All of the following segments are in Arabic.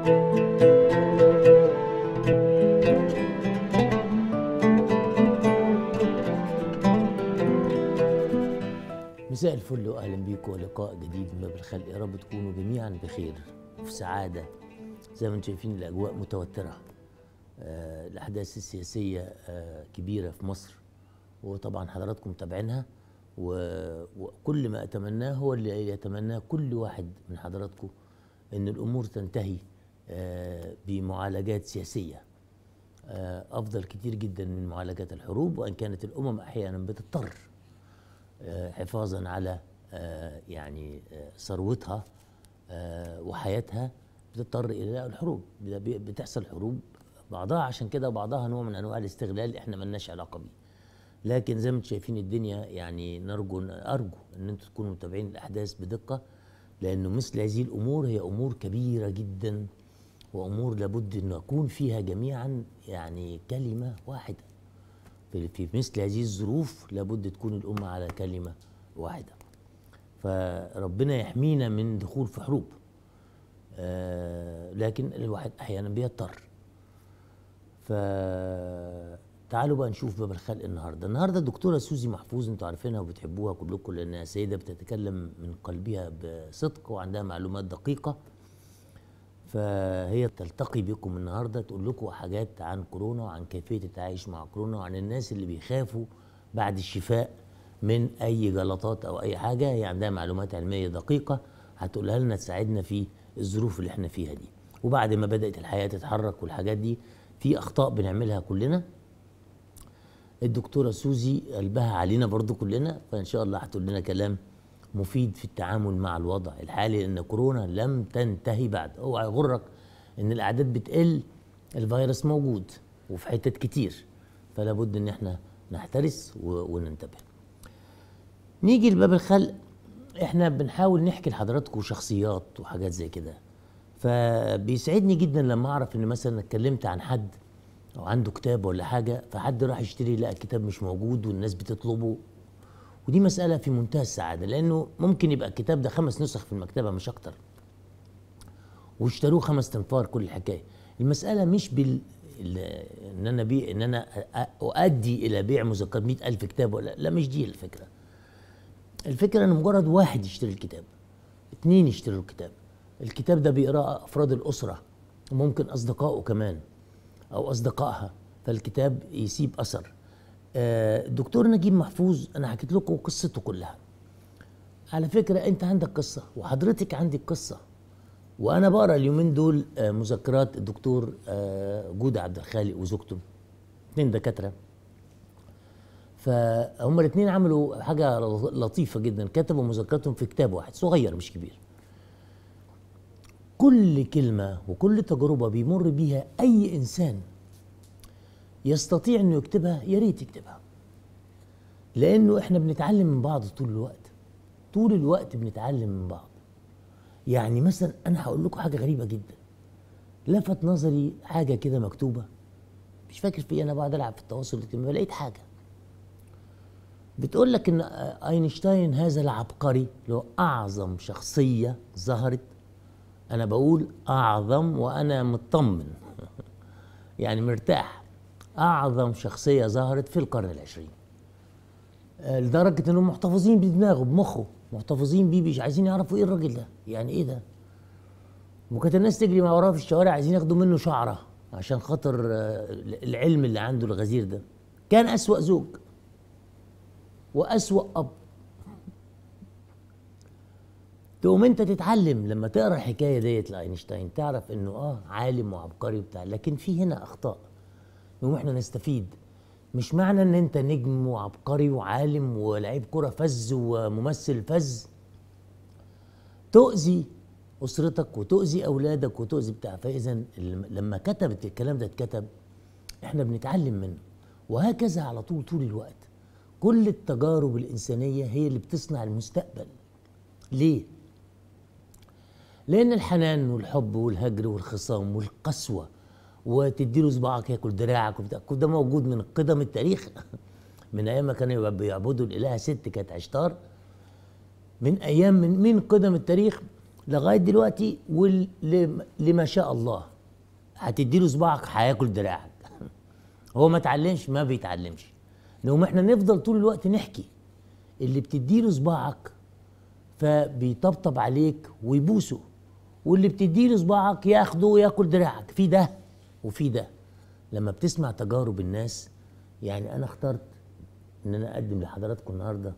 مساء الفل واهلا بيكم ولقاء جديد من باب الخلق يا رب تكونوا جميعا بخير وفي سعاده زي ما انتم شايفين الاجواء متوتره آه، الاحداث السياسيه آه، كبيره في مصر وطبعا حضراتكم متابعينها وكل ما اتمناه هو اللي يتمناه كل واحد من حضراتكم ان الامور تنتهي آه، بمعالجات سياسيه آه، افضل كتير جدا من معالجات الحروب وان كانت الامم احيانا بتضطر آه، حفاظا على يعني ثروتها وحياتها بتضطر الى الحروب بتحصل حروب بعضها عشان كده وبعضها نوع من انواع الاستغلال احنا ملناش علاقه بيه لكن زي ما انتم شايفين الدنيا يعني نرجو ارجو ان انتم تكونوا متابعين الاحداث بدقه لانه مثل هذه الامور هي امور كبيره جدا وامور لابد ان نكون فيها جميعا يعني كلمه واحده في مثل هذه الظروف لابد تكون الامه على كلمه واحده فربنا يحمينا من دخول في حروب آه لكن الواحد احيانا بيضطر تعالوا بقى نشوف باب الخلق النهارده النهارده الدكتوره سوزي محفوظ انتوا عارفينها وبتحبوها كلكم لانها سيده بتتكلم من قلبها بصدق وعندها معلومات دقيقه فهي تلتقي بكم النهارده تقول لكم حاجات عن كورونا وعن كيفيه التعايش مع كورونا وعن الناس اللي بيخافوا بعد الشفاء من اي جلطات او اي حاجه هي عندها معلومات علميه دقيقه هتقولها لنا تساعدنا في الظروف اللي احنا فيها دي وبعد ما بدات الحياه تتحرك والحاجات دي في اخطاء بنعملها كلنا الدكتوره سوزي قلبها علينا برضو كلنا فان شاء الله هتقول لنا كلام مفيد في التعامل مع الوضع الحالي لان كورونا لم تنتهي بعد اوعى يغرك ان الاعداد بتقل الفيروس موجود وفي حتت كتير فلا بد ان احنا نحترس وننتبه نيجي لباب الخلق احنا بنحاول نحكي لحضراتكم شخصيات وحاجات زي كده فبيسعدني جدا لما اعرف ان مثلا اتكلمت عن حد او عنده كتاب ولا حاجه فحد راح يشتري لقى الكتاب مش موجود والناس بتطلبه ودي مسألة في منتهى السعادة لأنه ممكن يبقى الكتاب ده خمس نسخ في المكتبة مش أكتر واشتروه خمس تنفار كل الحكاية المسألة مش بال ان انا بي ان انا اؤدي الى بيع مذكرات 100000 كتاب ولا لا مش دي الفكره الفكره ان مجرد واحد يشتري الكتاب اتنين يشتروا الكتاب الكتاب ده بيقراه افراد الاسره وممكن اصدقائه كمان او اصدقائها فالكتاب يسيب اثر الدكتور آه، نجيب محفوظ انا حكيت لكم قصته كلها على فكره انت عندك قصه وحضرتك عندك قصه وانا بقرا اليومين دول آه، مذكرات الدكتور آه، جودة عبد الخالق وزوجته اتنين دكاتره فهم الاثنين عملوا حاجه لطيفه جدا كتبوا مذكراتهم في كتاب واحد صغير مش كبير كل كلمه وكل تجربه بيمر بيها اي انسان يستطيع انه يكتبها يا ريت يكتبها لانه احنا بنتعلم من بعض طول الوقت طول الوقت بنتعلم من بعض يعني مثلا انا هقول لكم حاجه غريبه جدا لفت نظري حاجه كده مكتوبه مش فاكر في إيه، انا بقعد العب في التواصل الاجتماعي لقيت حاجه بتقول لك ان آه، اينشتاين هذا العبقري هو اعظم شخصيه ظهرت انا بقول اعظم وانا مطمن يعني مرتاح أعظم شخصية ظهرت في القرن العشرين آه، لدرجة إنهم محتفظين بدماغه بمخه محتفظين بيه مش عايزين يعرفوا إيه الراجل ده يعني إيه ده وكانت الناس تجري مع وراه في الشوارع عايزين ياخدوا منه شعره عشان خاطر آه، العلم اللي عنده الغزير ده كان أسوأ زوج وأسوأ أب تقوم انت تتعلم لما تقرا الحكايه ديت لاينشتاين تعرف انه اه عالم وعبقري وبتاع لكن في هنا اخطاء ان احنا نستفيد مش معنى ان انت نجم وعبقري وعالم ولاعيب كره فز وممثل فز تؤذي اسرتك وتؤذي اولادك وتؤذي بتاع فاذا لما كتبت الكلام ده اتكتب احنا بنتعلم منه وهكذا على طول طول الوقت كل التجارب الانسانيه هي اللي بتصنع المستقبل ليه لان الحنان والحب والهجر والخصام والقسوه وتدي له صباعك ياكل دراعك وبتاع ده موجود من قدم التاريخ من ايام ما كانوا بيعبدوا الالهه ست كانت عشتار من ايام من من قدم التاريخ لغايه دلوقتي ولما شاء الله هتدي له صباعك هياكل دراعك هو ما اتعلمش ما بيتعلمش لو احنا نفضل طول الوقت نحكي اللي بتدي له صباعك فبيطبطب عليك ويبوسه واللي بتدي له صباعك ياخده وياكل دراعك في ده وفي ده لما بتسمع تجارب الناس يعني انا اخترت ان انا اقدم لحضراتكم النهارده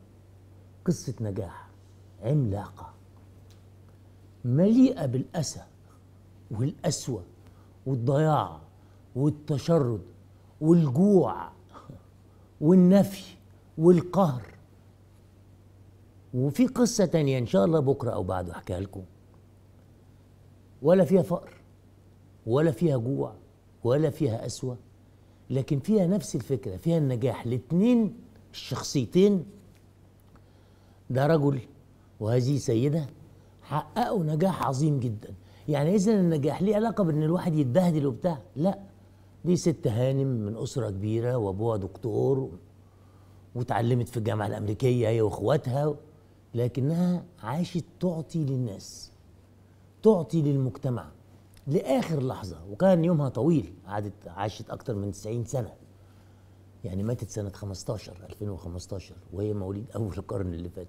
قصه نجاح عملاقه مليئه بالاسى والقسوه والضياع والتشرد والجوع والنفي والقهر وفي قصة تانية إن شاء الله بكرة أو بعده أحكيها لكم ولا فيها فقر ولا فيها جوع ولا فيها أسوأ لكن فيها نفس الفكرة فيها النجاح الاثنين الشخصيتين ده رجل وهذه سيدة حققوا نجاح عظيم جدا يعني إذا النجاح ليه علاقة بأن الواحد يتبهدل وبتاع لا دي ست هانم من أسرة كبيرة وأبوها دكتور وتعلمت في الجامعة الأمريكية هي وإخواتها لكنها عاشت تعطي للناس تعطي للمجتمع لآخر لحظة وكان يومها طويل قعدت عاشت أكتر من 90 سنة يعني ماتت سنة 15 2015 وهي مواليد أول القرن اللي فات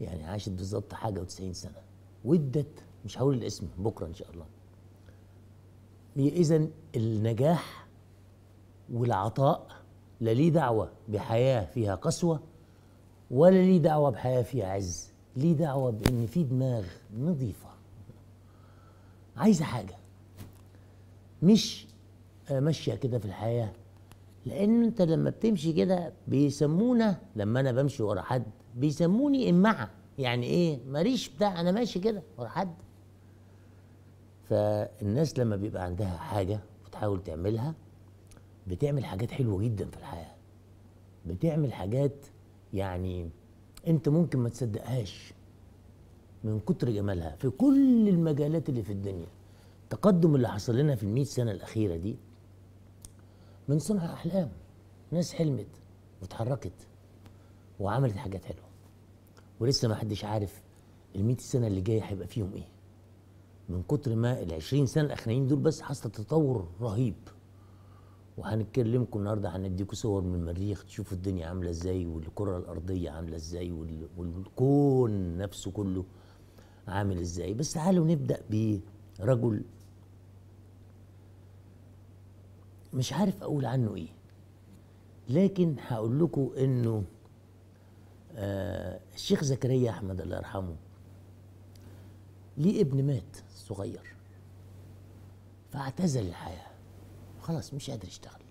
يعني عاشت بالظبط حاجة و90 سنة ودت مش هقول الاسم بكرة إن شاء الله إذا النجاح والعطاء لا ليه دعوة بحياة فيها قسوة ولا ليه دعوة بحياة فيها عز ليه دعوة بإن في دماغ نظيفة عايزه حاجه مش ماشيه كده في الحياه لان انت لما بتمشي كده بيسمونا لما انا بمشي ورا حد بيسموني امعه يعني ايه ماليش بتاع انا ماشي كده ورا حد فالناس لما بيبقى عندها حاجه وتحاول تعملها بتعمل حاجات حلوه جدا في الحياه بتعمل حاجات يعني انت ممكن ما تصدقهاش من كتر جمالها في كل المجالات اللي في الدنيا التقدم اللي حصل لنا في المئة سنة الأخيرة دي من صنع أحلام ناس حلمت واتحركت وعملت حاجات حلوة ولسه ما حدش عارف المئة سنة اللي جاية هيبقى فيهم إيه من كتر ما العشرين سنة الأخرين دول بس حصل تطور رهيب وهنتكلمكم النهارده هنديكم صور من المريخ تشوفوا الدنيا عامله ازاي والكره الارضيه عامله ازاي والكون نفسه كله عامل ازاي بس تعالوا نبدا برجل مش عارف اقول عنه ايه لكن هقول لكم انه آه الشيخ زكريا احمد الله يرحمه ليه ابن مات صغير فاعتزل الحياه خلاص مش قادر يشتغل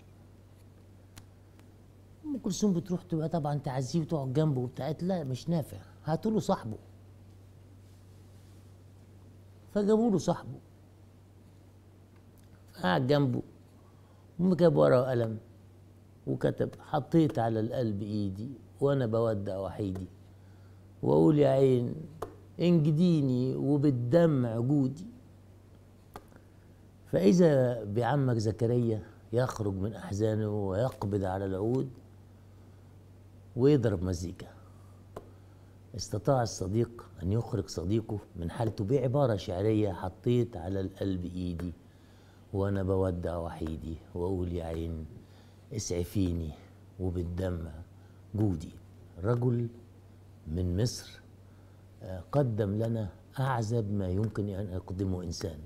ام كلثوم بتروح تبقى طبعا تعزيه وتقعد جنبه وبتاع لا مش نافع هاتوا له صاحبه فجابوا له صاحبه فقعد جنبه هم جاب ورقه وقلم وكتب حطيت على القلب ايدي وانا بودع وحيدي واقول يا عين انجديني وبالدمع جودي فاذا بعمك زكريا يخرج من احزانه ويقبض على العود ويضرب مزيكا استطاع الصديق أن يخرج صديقه من حالته بعبارة شعرية حطيت على القلب إيدي وأنا بودع وحيدي وأقول يا عين اسعفيني وبالدم جودي رجل من مصر آه، قدم لنا أعزب ما يمكن أن يقدمه إنسان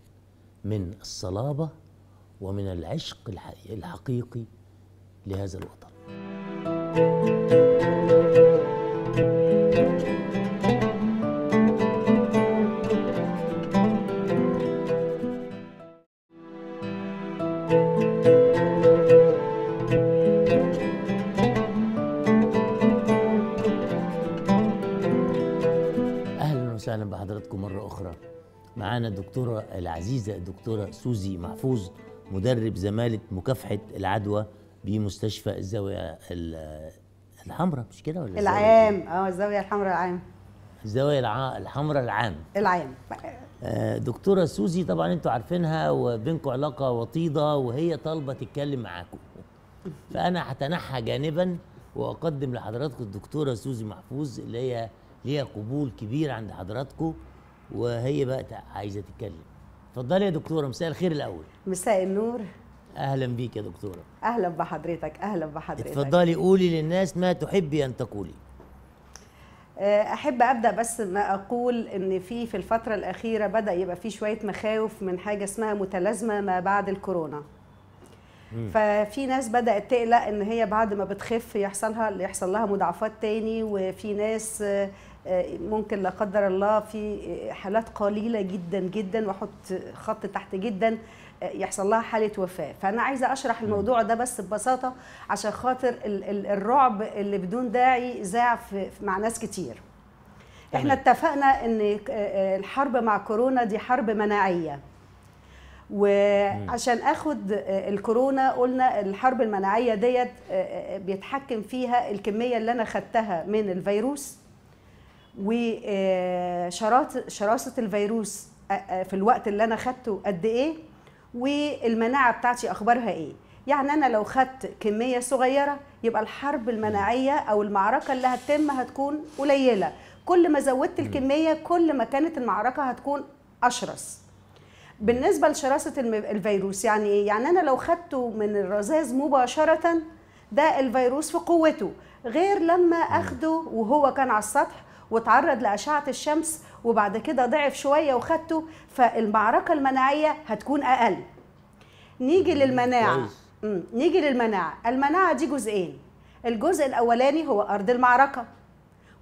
من الصلابة ومن العشق الحقيقي لهذا الوطن معانا الدكتورة العزيزة الدكتورة سوزي محفوظ مدرب زمالة مكافحة العدوى بمستشفى الزاوية الحمراء مش كده ولا العام اه الزاوية الحمراء العام الزاوية الحمراء العام العام آه، دكتورة سوزي طبعا انتوا عارفينها وبينكم علاقة وطيدة وهي طالبة تتكلم معاكم فأنا هتنحى جانبا وأقدم لحضراتكم الدكتورة سوزي محفوظ اللي هي ليها قبول كبير عند حضراتكم وهي بقى عايزه تتكلم اتفضلي يا دكتوره مساء الخير الاول مساء النور اهلا بيك يا دكتوره اهلا بحضرتك اهلا بحضرتك اتفضلي قولي للناس ما تحبي ان تقولي آه، احب ابدا بس ما اقول ان في في الفتره الاخيره بدا يبقى في شويه مخاوف من حاجه اسمها متلازمه ما بعد الكورونا مم. ففي ناس بدات تقلق ان هي بعد ما بتخف يحصلها يحصل لها مضاعفات تاني وفي ناس آه، ممكن لا قدر الله في حالات قليله جدا جدا واحط خط تحت جدا آه، يحصل لها حاله وفاه فانا عايزه اشرح الموضوع ده بس ببساطه عشان خاطر الرعب اللي بدون داعي ذاع مع ناس كتير احنا اتفقنا ان آه، الحرب مع كورونا دي حرب مناعيه وعشان اخد الكورونا قلنا الحرب المناعيه ديت بيتحكم فيها الكميه اللي انا خدتها من الفيروس وشراسه الفيروس في الوقت اللي انا خدته قد ايه والمناعه بتاعتي اخبارها ايه يعني انا لو خدت كميه صغيره يبقى الحرب المناعيه او المعركه اللي هتتم هتكون قليله كل ما زودت الكميه كل ما كانت المعركه هتكون اشرس بالنسبه لشراسه الفيروس يعني ايه يعني انا لو خدته من الرذاذ مباشره ده الفيروس في قوته غير لما اخده وهو كان على السطح وتعرض لأشعة الشمس وبعد كده ضعف شوية وخدته فالمعركة المناعية هتكون أقل نيجي للمناعة نيجي للمناعة المناعة دي جزئين الجزء الأولاني هو أرض المعركة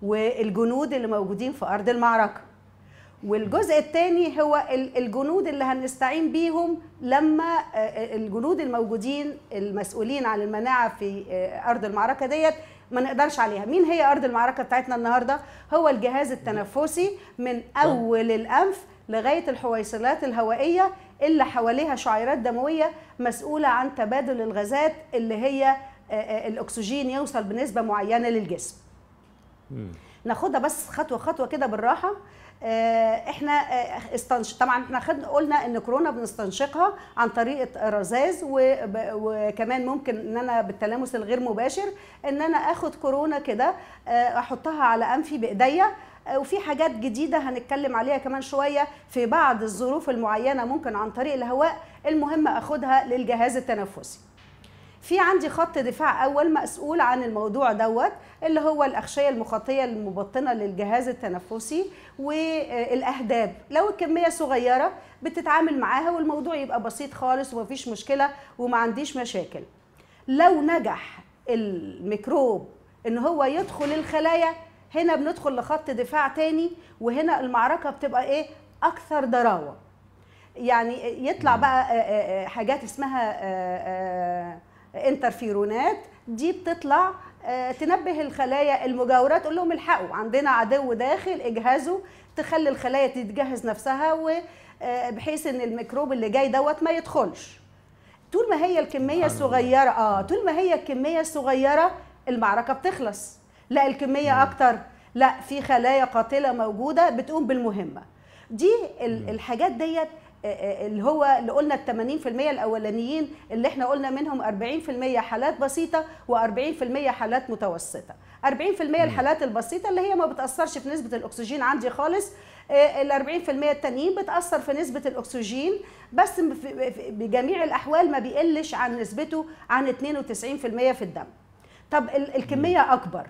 والجنود اللي موجودين في أرض المعركة والجزء الثاني هو الجنود اللي هنستعين بيهم لما آه، آه، الجنود الموجودين المسؤولين عن المناعه في آه، ارض المعركه ديت ما نقدرش عليها مين هي ارض المعركه بتاعتنا النهارده هو الجهاز التنفسي من اول الانف لغايه الحويصلات الهوائيه اللي حواليها شعيرات دمويه مسؤوله عن تبادل الغازات اللي هي آه، آه، الاكسجين يوصل بنسبه معينه للجسم ناخدها بس خطوه خطوه كده بالراحه آه، احنا آه، استنش... طبعا احنا خدنا قلنا ان كورونا بنستنشقها عن طريق رذاذ و... وكمان ممكن ان انا بالتلامس الغير مباشر ان انا اخد كورونا كده آه، احطها على انفي بايديا وفي حاجات جديده هنتكلم عليها كمان شويه في بعض الظروف المعينه ممكن عن طريق الهواء المهم اخدها للجهاز التنفسي في عندي خط دفاع اول مسؤول عن الموضوع دوت اللي هو الاغشيه المخاطيه المبطنه للجهاز التنفسي والاهداب لو الكميه صغيره بتتعامل معاها والموضوع يبقى بسيط خالص ومفيش مشكله وما عنديش مشاكل لو نجح الميكروب ان هو يدخل الخلايا هنا بندخل لخط دفاع تاني وهنا المعركه بتبقى ايه اكثر ضراوه يعني يطلع بقى آه، آه، آه، حاجات اسمها انترفيرونات دي بتطلع آه، تنبه الخلايا المجاوره تقول لهم الحقوا عندنا عدو داخل اجهزوا تخلي الخلايا تتجهز نفسها وبحيث آه، ان الميكروب اللي جاي دوت ما يدخلش طول ما هي الكميه الصغيره اه طول ما هي الكميه الصغيره المعركه بتخلص لا الكميه اكتر لا في خلايا قاتله موجوده بتقوم بالمهمه دي الحاجات ديت آه، آه، اللي هو اللي قلنا ال 80% الاولانيين اللي احنا قلنا منهم 40% حالات بسيطه و40% حالات متوسطه 40% الحالات البسيطه اللي هي ما بتاثرش في نسبه الاكسجين عندي خالص آه، ال 40% التانيين بتاثر في نسبه الاكسجين بس بجميع الاحوال ما بيقلش عن نسبته عن 92% في الدم طب الكميه اكبر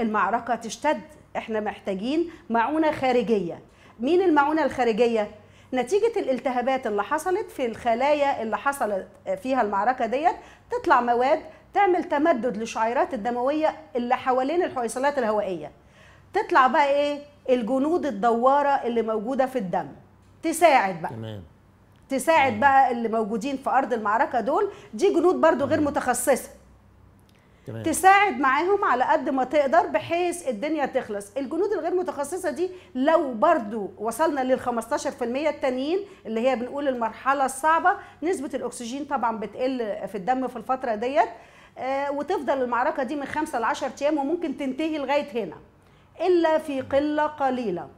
المعركه تشتد احنا محتاجين معونه خارجيه مين المعونه الخارجيه نتيجه الالتهابات اللي حصلت في الخلايا اللي حصلت فيها المعركه ديت تطلع مواد تعمل تمدد للشعيرات الدمويه اللي حوالين الحويصلات الهوائيه تطلع بقى ايه الجنود الدواره اللي موجوده في الدم تساعد بقى تمام تساعد بقى اللي موجودين في ارض المعركه دول دي جنود برضو غير متخصصه تمام. تساعد معاهم على قد ما تقدر بحيث الدنيا تخلص الجنود الغير متخصصه دي لو برضو وصلنا لل 15% التانيين اللي هي بنقول المرحله الصعبه نسبه الاكسجين طبعا بتقل في الدم في الفتره ديت آه، وتفضل المعركه دي من 5 ل 10 ايام وممكن تنتهي لغايه هنا الا في قله قليله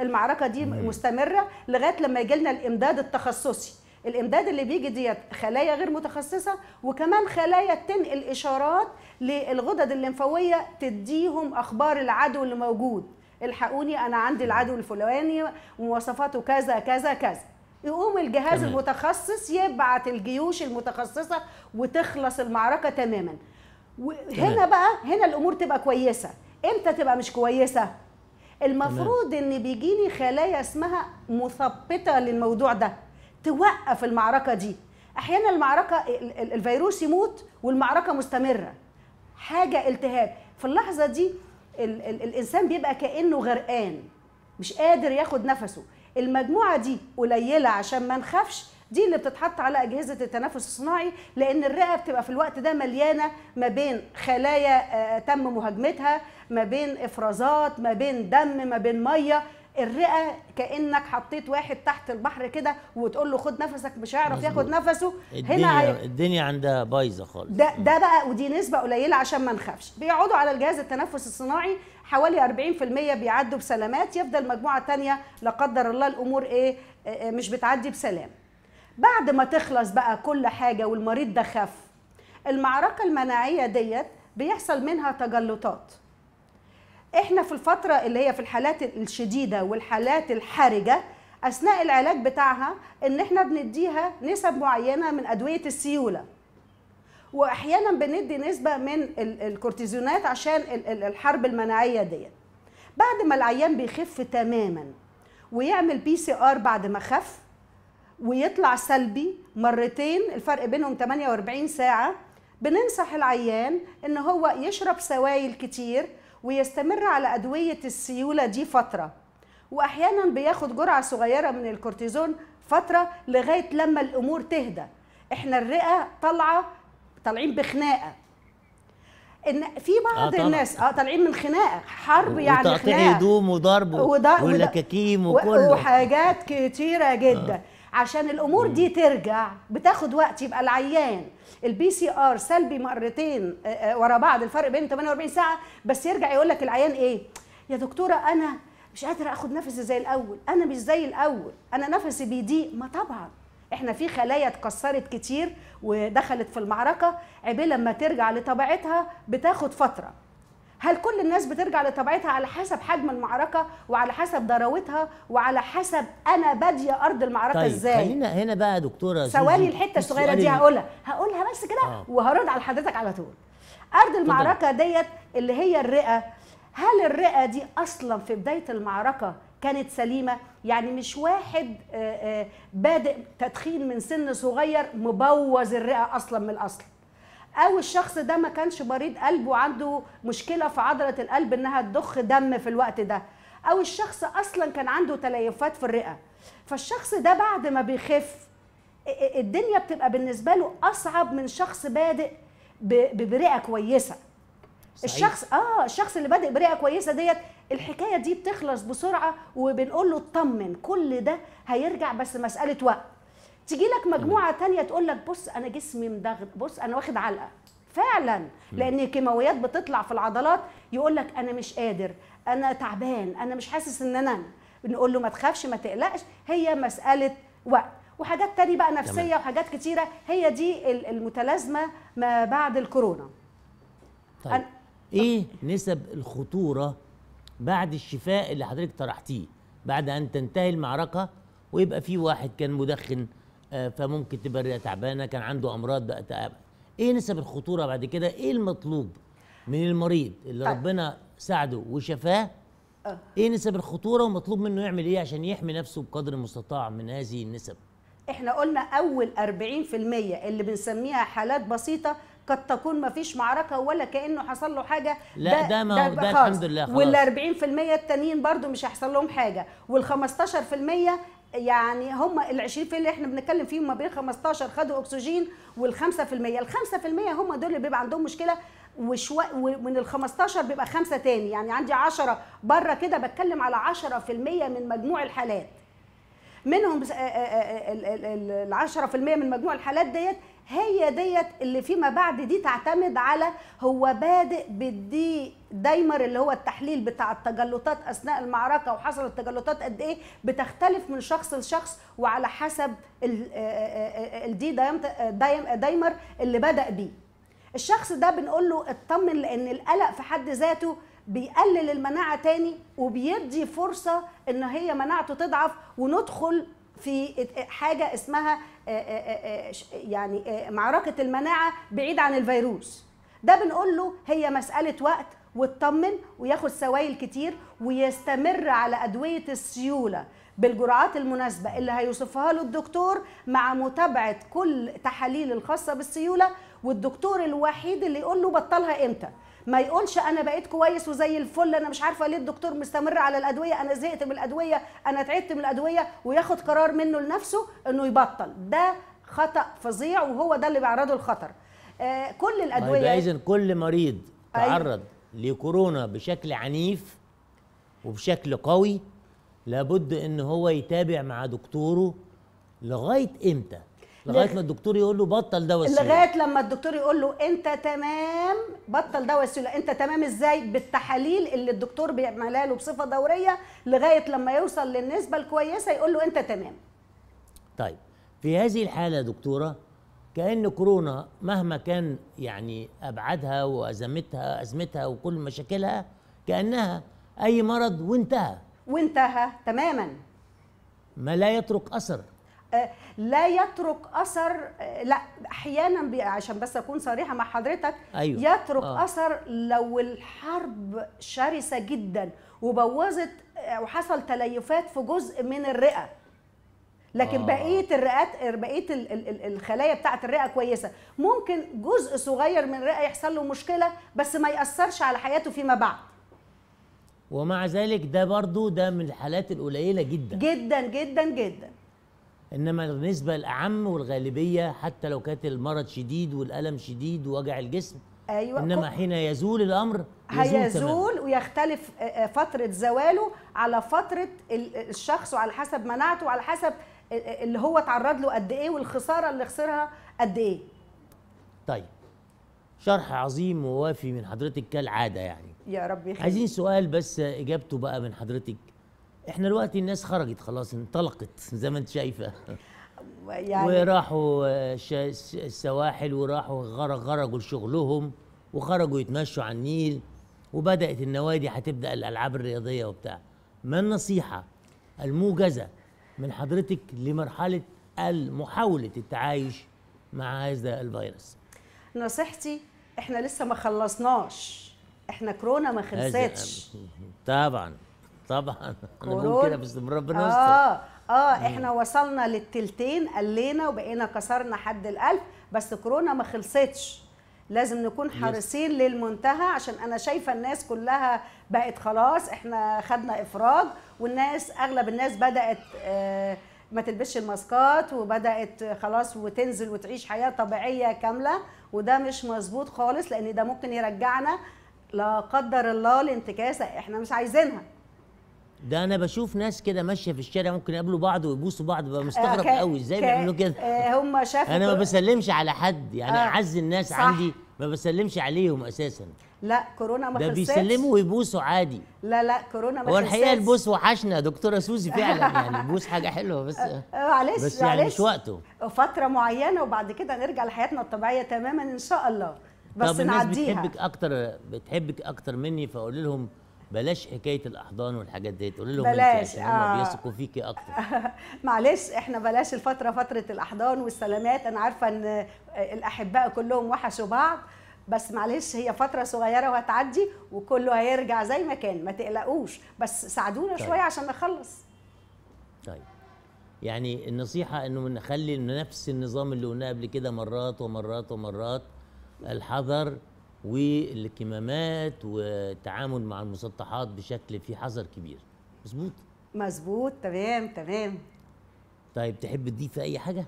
المعركه دي مستمره لغايه لما يجي لنا الامداد التخصصي الامداد اللي بيجي ديت خلايا غير متخصصه وكمان خلايا تنقل اشارات للغدد الليمفاويه تديهم اخبار العدو اللي موجود الحقوني انا عندي العدو الفلاني ومواصفاته كذا كذا كذا يقوم الجهاز تمام. المتخصص يبعت الجيوش المتخصصه وتخلص المعركه تماما وهنا تمام. بقى هنا الامور تبقى كويسه امتى تبقى مش كويسه المفروض تمام. ان بيجيني خلايا اسمها مثبطه للموضوع ده توقف المعركه دي احيانا المعركه الفيروس يموت والمعركه مستمره حاجه التهاب في اللحظه دي الـ الـ الانسان بيبقى كانه غرقان مش قادر ياخد نفسه المجموعه دي قليله عشان ما نخافش دي اللي بتتحط على اجهزه التنفس الصناعي لان الرئه بتبقى في الوقت ده مليانه ما بين خلايا آه، تم مهاجمتها ما بين افرازات ما بين دم ما بين ميه الرئه كانك حطيت واحد تحت البحر كده وتقول له خد نفسك مش هيعرف ياخد نفسه الدنيا هنا هي... الدنيا عندها بايظه خالص ده ده بقى ودي نسبه قليله عشان ما نخافش بيقعدوا على الجهاز التنفس الصناعي حوالي 40% بيعدوا بسلامات يفضل مجموعه تانية لا قدر الله الامور ايه آه، آه، مش بتعدي بسلام بعد ما تخلص بقى كل حاجه والمريض ده خف المعركه المناعيه ديت بيحصل منها تجلطات احنا في الفتره اللي هي في الحالات الشديده والحالات الحرجه اثناء العلاج بتاعها ان احنا بنديها نسب معينه من ادويه السيوله واحيانا بندي نسبه من الكورتيزونات عشان الحرب المناعيه ديت بعد ما العيان بيخف تماما ويعمل بي سي ار بعد ما خف ويطلع سلبي مرتين الفرق بينهم 48 ساعه بننصح العيان ان هو يشرب سوائل كتير ويستمر على أدوية السيولة دي فترة وأحيانا بياخد جرعة صغيرة من الكورتيزون فترة لغاية لما الأمور تهدى احنا الرئة طالعة طالعين بخناقة ان في بعض آه الناس اه طالعين من خناقه حرب يعني خناقه هدوم وضرب ولكاكيم وكله وحاجات كتيره جدا آه. عشان الامور دي ترجع بتاخد وقت يبقى العيان البي سي ار سلبي مرتين آه، آه، ورا بعض الفرق بين 48 ساعه بس يرجع يقول لك العيان ايه يا دكتوره انا مش قادره اخد نفسي زي الاول انا مش زي الاول انا نفسي بيضيق ما طبعا احنا في خلايا اتكسرت كتير ودخلت في المعركه عبيه لما ترجع لطبيعتها بتاخد فتره هل كل الناس بترجع لطبيعتها على حسب حجم المعركه وعلى حسب ضراوتها وعلى حسب انا باديه ارض المعركه طيب ازاي خلينا هنا بقى يا دكتوره ثواني الحته الصغيره دي هقولها هقولها بس كده آه. وهرد على حضرتك على طول ارض المعركه ديت اللي هي الرئه هل الرئه دي اصلا في بدايه المعركه كانت سليمه يعني مش واحد آه، آه، بادئ تدخين من سن صغير مبوظ الرئه اصلا من الاصل او الشخص ده ما كانش مريض قلب وعنده مشكله في عضله القلب انها تضخ دم في الوقت ده او الشخص اصلا كان عنده تليفات في الرئه فالشخص ده بعد ما بيخف الدنيا بتبقى بالنسبه له اصعب من شخص بادئ برئه كويسه صحيح. الشخص اه الشخص اللي بادئ برئه كويسه ديت الحكايه دي بتخلص بسرعه وبنقول له اطمن كل ده هيرجع بس مساله وقت تيجي لك مجموعه تانية تقول لك بص انا جسمي مدغدغ بص انا واخد علقه فعلا لان الكيماويات بتطلع في العضلات يقول لك انا مش قادر انا تعبان انا مش حاسس ان انا بنقول له ما تخافش ما تقلقش هي مساله وقت وحاجات تاني بقى نفسيه تمام. وحاجات كتيره هي دي المتلازمه ما بعد الكورونا طيب. أنا... ايه نسب الخطوره بعد الشفاء اللي حضرتك طرحتيه بعد ان تنتهي المعركه ويبقى في واحد كان مدخن آه، فممكن تبقى الرئه تعبانه كان عنده امراض بقى تعب. ايه نسب الخطوره بعد كده ايه المطلوب من المريض اللي طيب. ربنا ساعده وشفاه أه. ايه نسب الخطوره ومطلوب منه يعمل ايه عشان يحمي نفسه بقدر المستطاع من هذه النسب احنا قلنا اول 40% اللي بنسميها حالات بسيطه قد تكون ما فيش معركه ولا كانه حصل له حاجه لا ده, ده ما ده, ده الحمد لله خلاص وال 40% التانيين برضو مش هيحصل لهم حاجه وال 15% يعني هم ال 20% اللي احنا بنتكلم فيهم ما بين 15 خدوا اكسجين وال 5% ال 5% هم دول اللي بيبقى عندهم مشكله وشو ومن ال 15 بيبقى خمسه تاني يعني عندي 10 بره كده بتكلم على 10% من مجموع الحالات منهم آه، آه، آه، ال 10% من مجموع الحالات ديت هي ديت اللي فيما بعد دي تعتمد على هو بادئ بالدي دايمر اللي هو التحليل بتاع التجلطات اثناء المعركه وحصلت تجلطات قد ايه بتختلف من شخص لشخص وعلى حسب آه، آه، آه، الدي دايمر اللي بدا بيه الشخص ده بنقول له اطمن لان القلق في حد ذاته بيقلل المناعه تاني وبيدي فرصه ان هي مناعته تضعف وندخل في حاجه اسمها آه، آه، آه، يعني معركه المناعه بعيد عن الفيروس ده بنقول له هي مساله وقت واطمن وياخد سوائل كتير ويستمر على ادويه السيوله بالجرعات المناسبه اللي هيوصفها له الدكتور مع متابعه كل تحاليل الخاصه بالسيوله والدكتور الوحيد اللي يقول له بطلها امتى ما يقولش انا بقيت كويس وزي الفل انا مش عارفه ليه الدكتور مستمر على الادويه انا زهقت من الادويه انا تعبت من الادويه وياخد قرار منه لنفسه انه يبطل ده خطا فظيع وهو ده اللي بيعرضه الخطر آه كل طيب الادويه اذا كل مريض أيوه. تعرض أي... لكورونا بشكل عنيف وبشكل قوي لابد ان هو يتابع مع دكتوره لغايه امتى لغايه ما الدكتور يقول له بطل دواء السيوله لغايه لما الدكتور يقول له انت تمام بطل دواء السيوله انت تمام ازاي بالتحاليل اللي الدكتور بيعملها له بصفه دوريه لغايه لما يوصل للنسبه الكويسه يقول له انت تمام طيب في هذه الحاله يا دكتوره كان كورونا مهما كان يعني ابعادها وازمتها ازمتها وكل مشاكلها كانها اي مرض وانتهى وانتهى تماما ما لا يترك اثر آه، لا يترك اثر آه، لا احيانا عشان بس اكون صريحه مع حضرتك أيوة. يترك آه. اثر لو الحرب شرسه جدا وبوظت آه، وحصل تليفات في جزء من الرئه لكن آه. بقيه الرئات بقيه الخلايا بتاعه الرئه كويسه ممكن جزء صغير من الرئه يحصل له مشكله بس ما ياثرش على حياته فيما بعد ومع ذلك ده برضو ده من الحالات القليله جدا جدا جدا جدا انما النسبه الاعم والغالبيه حتى لو كانت المرض شديد والالم شديد ووجع الجسم أيوة انما حين يزول الامر يزول هيزول تمام. ويختلف آه، آه، فتره زواله على فتره آه، الشخص وعلى حسب مناعته وعلى حسب اللي هو اتعرض له قد ايه والخساره اللي خسرها قد ايه طيب شرح عظيم ووافي من حضرتك كالعاده يعني يا رب يخليك عايزين سؤال بس اجابته بقى من حضرتك احنا دلوقتي الناس خرجت خلاص انطلقت زي ما انت شايفه يعني وراحوا آه، السواحل وراحوا غرقوا لشغلهم وخرجوا يتمشوا على النيل وبدات النوادي هتبدا الالعاب الرياضيه وبتاع ما النصيحه الموجزه من حضرتك لمرحله محاوله التعايش مع هذا الفيروس نصيحتي احنا لسه ما خلصناش احنا كورونا ما خلصتش طبعا طبعا كورونا كده بس بنصدر اه اه احنا وصلنا للتلتين قلينا وبقينا كسرنا حد الالف بس كورونا ما خلصتش لازم نكون حريصين للمنتهى عشان انا شايفه الناس كلها بقت خلاص احنا خدنا افراج والناس اغلب الناس بدات آه، ما تلبسش الماسكات وبدات خلاص وتنزل وتعيش حياه طبيعيه كامله وده مش مظبوط خالص لان ده ممكن يرجعنا لا قدر الله الانتكاسه احنا مش عايزينها ده انا بشوف ناس كده ماشيه في الشارع ممكن يقابلوا بعض ويبوسوا بعض ببقى مستغرب آه قوي ازاي بيعملوا كده آه هم شافوا انا ما بسلمش على حد يعني آه اعز الناس صح عندي ما بسلمش عليهم اساسا لا كورونا ما ده خلصتش ده بيسلموا ويبوسوا عادي لا لا كورونا ما هو الحقيقه البوس وحشنا يا دكتوره سوزي فعلا يعني البوس حاجه حلوه بس آه، آه، معلش بس يعني مش وقته فتره معينه وبعد كده نرجع لحياتنا الطبيعيه تماما ان شاء الله بس طب الناس نعديها بتحبك اكتر بتحبك اكتر مني فاقول لهم بلاش حكايه الاحضان والحاجات ديت قولي لهم بلاش عشان آه. بيثقوا فيكي اكتر معلش احنا بلاش الفتره فتره الاحضان والسلامات انا عارفه ان الاحباء كلهم وحشوا بعض بس معلش هي فتره صغيره وهتعدي وكله هيرجع زي ما كان ما تقلقوش بس ساعدونا طيب. شويه عشان نخلص طيب يعني النصيحه انه نخلي نفس النظام اللي قلناه قبل كده مرات ومرات ومرات الحذر والكمامات والتعامل مع المسطحات بشكل في حذر كبير مظبوط مظبوط تمام تمام طيب تحب تضيف اي حاجه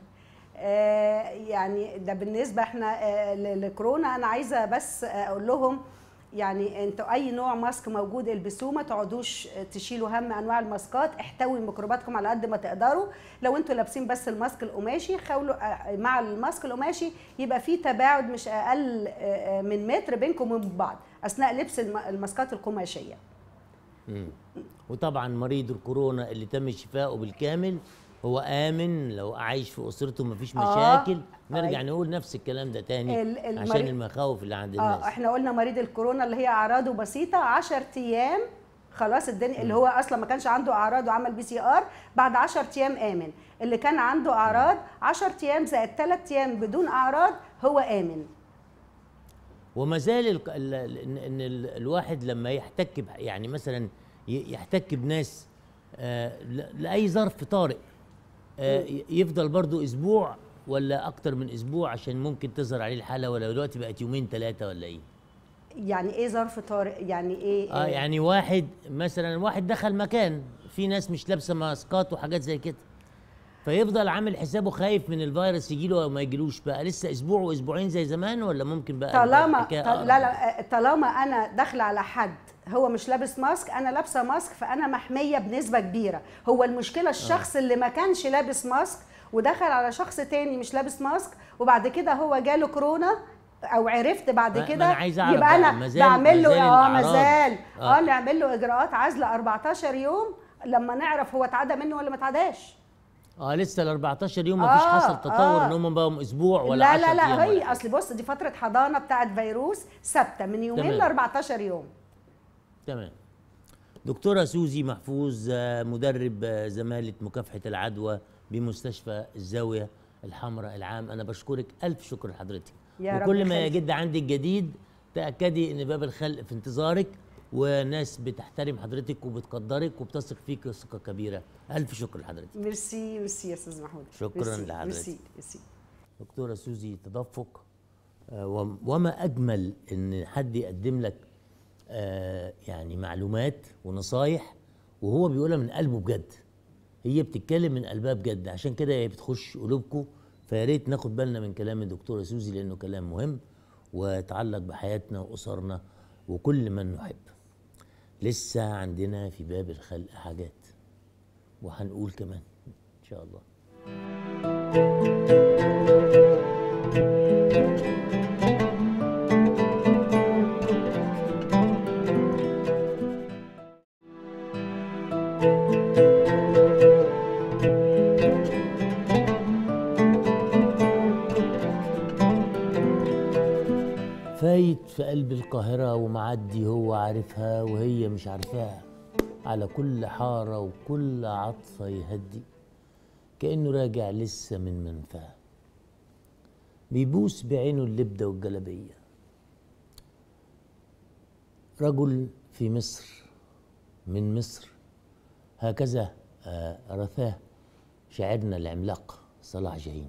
آه، يعني ده بالنسبه احنا آه، لكورونا انا عايزه بس اقول لهم يعني انتوا اي نوع ماسك موجود البسوه ما تقعدوش تشيلوا هم انواع الماسكات احتوي ميكروباتكم على قد ما تقدروا لو انتوا لابسين بس الماسك القماشي خاولوا آه، آه، مع الماسك القماشي يبقى في تباعد مش اقل آه، من متر بينكم وبين بعض اثناء لبس الماسكات القماشيه وطبعا مريض الكورونا اللي تم شفائه بالكامل هو امن لو عايش في اسرته مفيش آه. مشاكل آه. نرجع آه. نقول نفس الكلام ده تاني عشان المخاوف اللي عند آه، الناس آه احنا قلنا مريض الكورونا اللي هي اعراضه بسيطه 10 ايام خلاص الدنيا اللي هو اصلا ما كانش عنده اعراض وعمل بي سي ار بعد 10 ايام امن اللي كان عنده اعراض 10 ايام زائد 3 ايام بدون اعراض هو امن وما زال ال... ال... ان الواحد لما يحتك يعني مثلا يحتك بناس آه، لاي ظرف طارئ آه، يفضل برضو اسبوع ولا اكتر من اسبوع عشان ممكن تظهر عليه الحاله ولا دلوقتي بقت يومين ثلاثه ولا ايه يعني ايه ظرف طارئ يعني ايه اه إيه؟ يعني واحد مثلا واحد دخل مكان في ناس مش لابسه ماسكات وحاجات زي كده فيفضل عامل حسابه خايف من الفيروس يجيله او ما يجيلوش بقى لسه اسبوع واسبوعين زي زمان ولا ممكن بقى طالما آه. لا لا طالما انا داخله على حد هو مش لابس ماسك انا لابسه ماسك فانا محميه بنسبه كبيره هو المشكله آه. الشخص اللي ما كانش لابس ماسك ودخل على شخص تاني مش لابس ماسك وبعد كده هو جاله كورونا او عرفت بعد كده يبقى انا بعمل له اه مازال آه. اه نعمل له اجراءات عزله 14 يوم لما نعرف هو اتعدى منه ولا ما اتعداش اه لسه ال 14 يوم مفيش فيش آه، حصل تطور آه ان هم بقوا اسبوع ولا 10 لا لا لا هي اصل بص دي فتره حضانه بتاعت فيروس ثابته من يومين ل 14 يوم تمام دكتوره سوزي محفوظ آه، مدرب آه، زماله مكافحه العدوى بمستشفى الزاويه الحمراء العام انا بشكرك الف شكر لحضرتك يا وكل رب ما يجد عندي الجديد تاكدي ان باب الخلق في انتظارك وناس بتحترم حضرتك وبتقدرك وبتثق فيك ثقه كبيره الف شكر لحضرتك ميرسي ميرسي يا استاذ محمود شكرا مرسي لحضرتك ميرسي ميرسي دكتوره سوزي تدفق آه، وما اجمل ان حد يقدم لك آه، يعني معلومات ونصايح وهو بيقولها من قلبه بجد هي بتتكلم من قلبها بجد عشان كده هي بتخش قلوبكم فيا ريت ناخد بالنا من كلام الدكتوره سوزي لانه كلام مهم ويتعلق بحياتنا واسرنا وكل من نحب لسه عندنا في باب الخلق حاجات وهنقول كمان ان شاء الله بيت في قلب القاهرة ومعدي هو عارفها وهي مش عارفاها على كل حارة وكل عطفة يهدي كأنه راجع لسه من منفاه بيبوس بعينه اللبدة والجلبية رجل في مصر من مصر هكذا آه، رثاه شاعرنا العملاق صلاح جاهين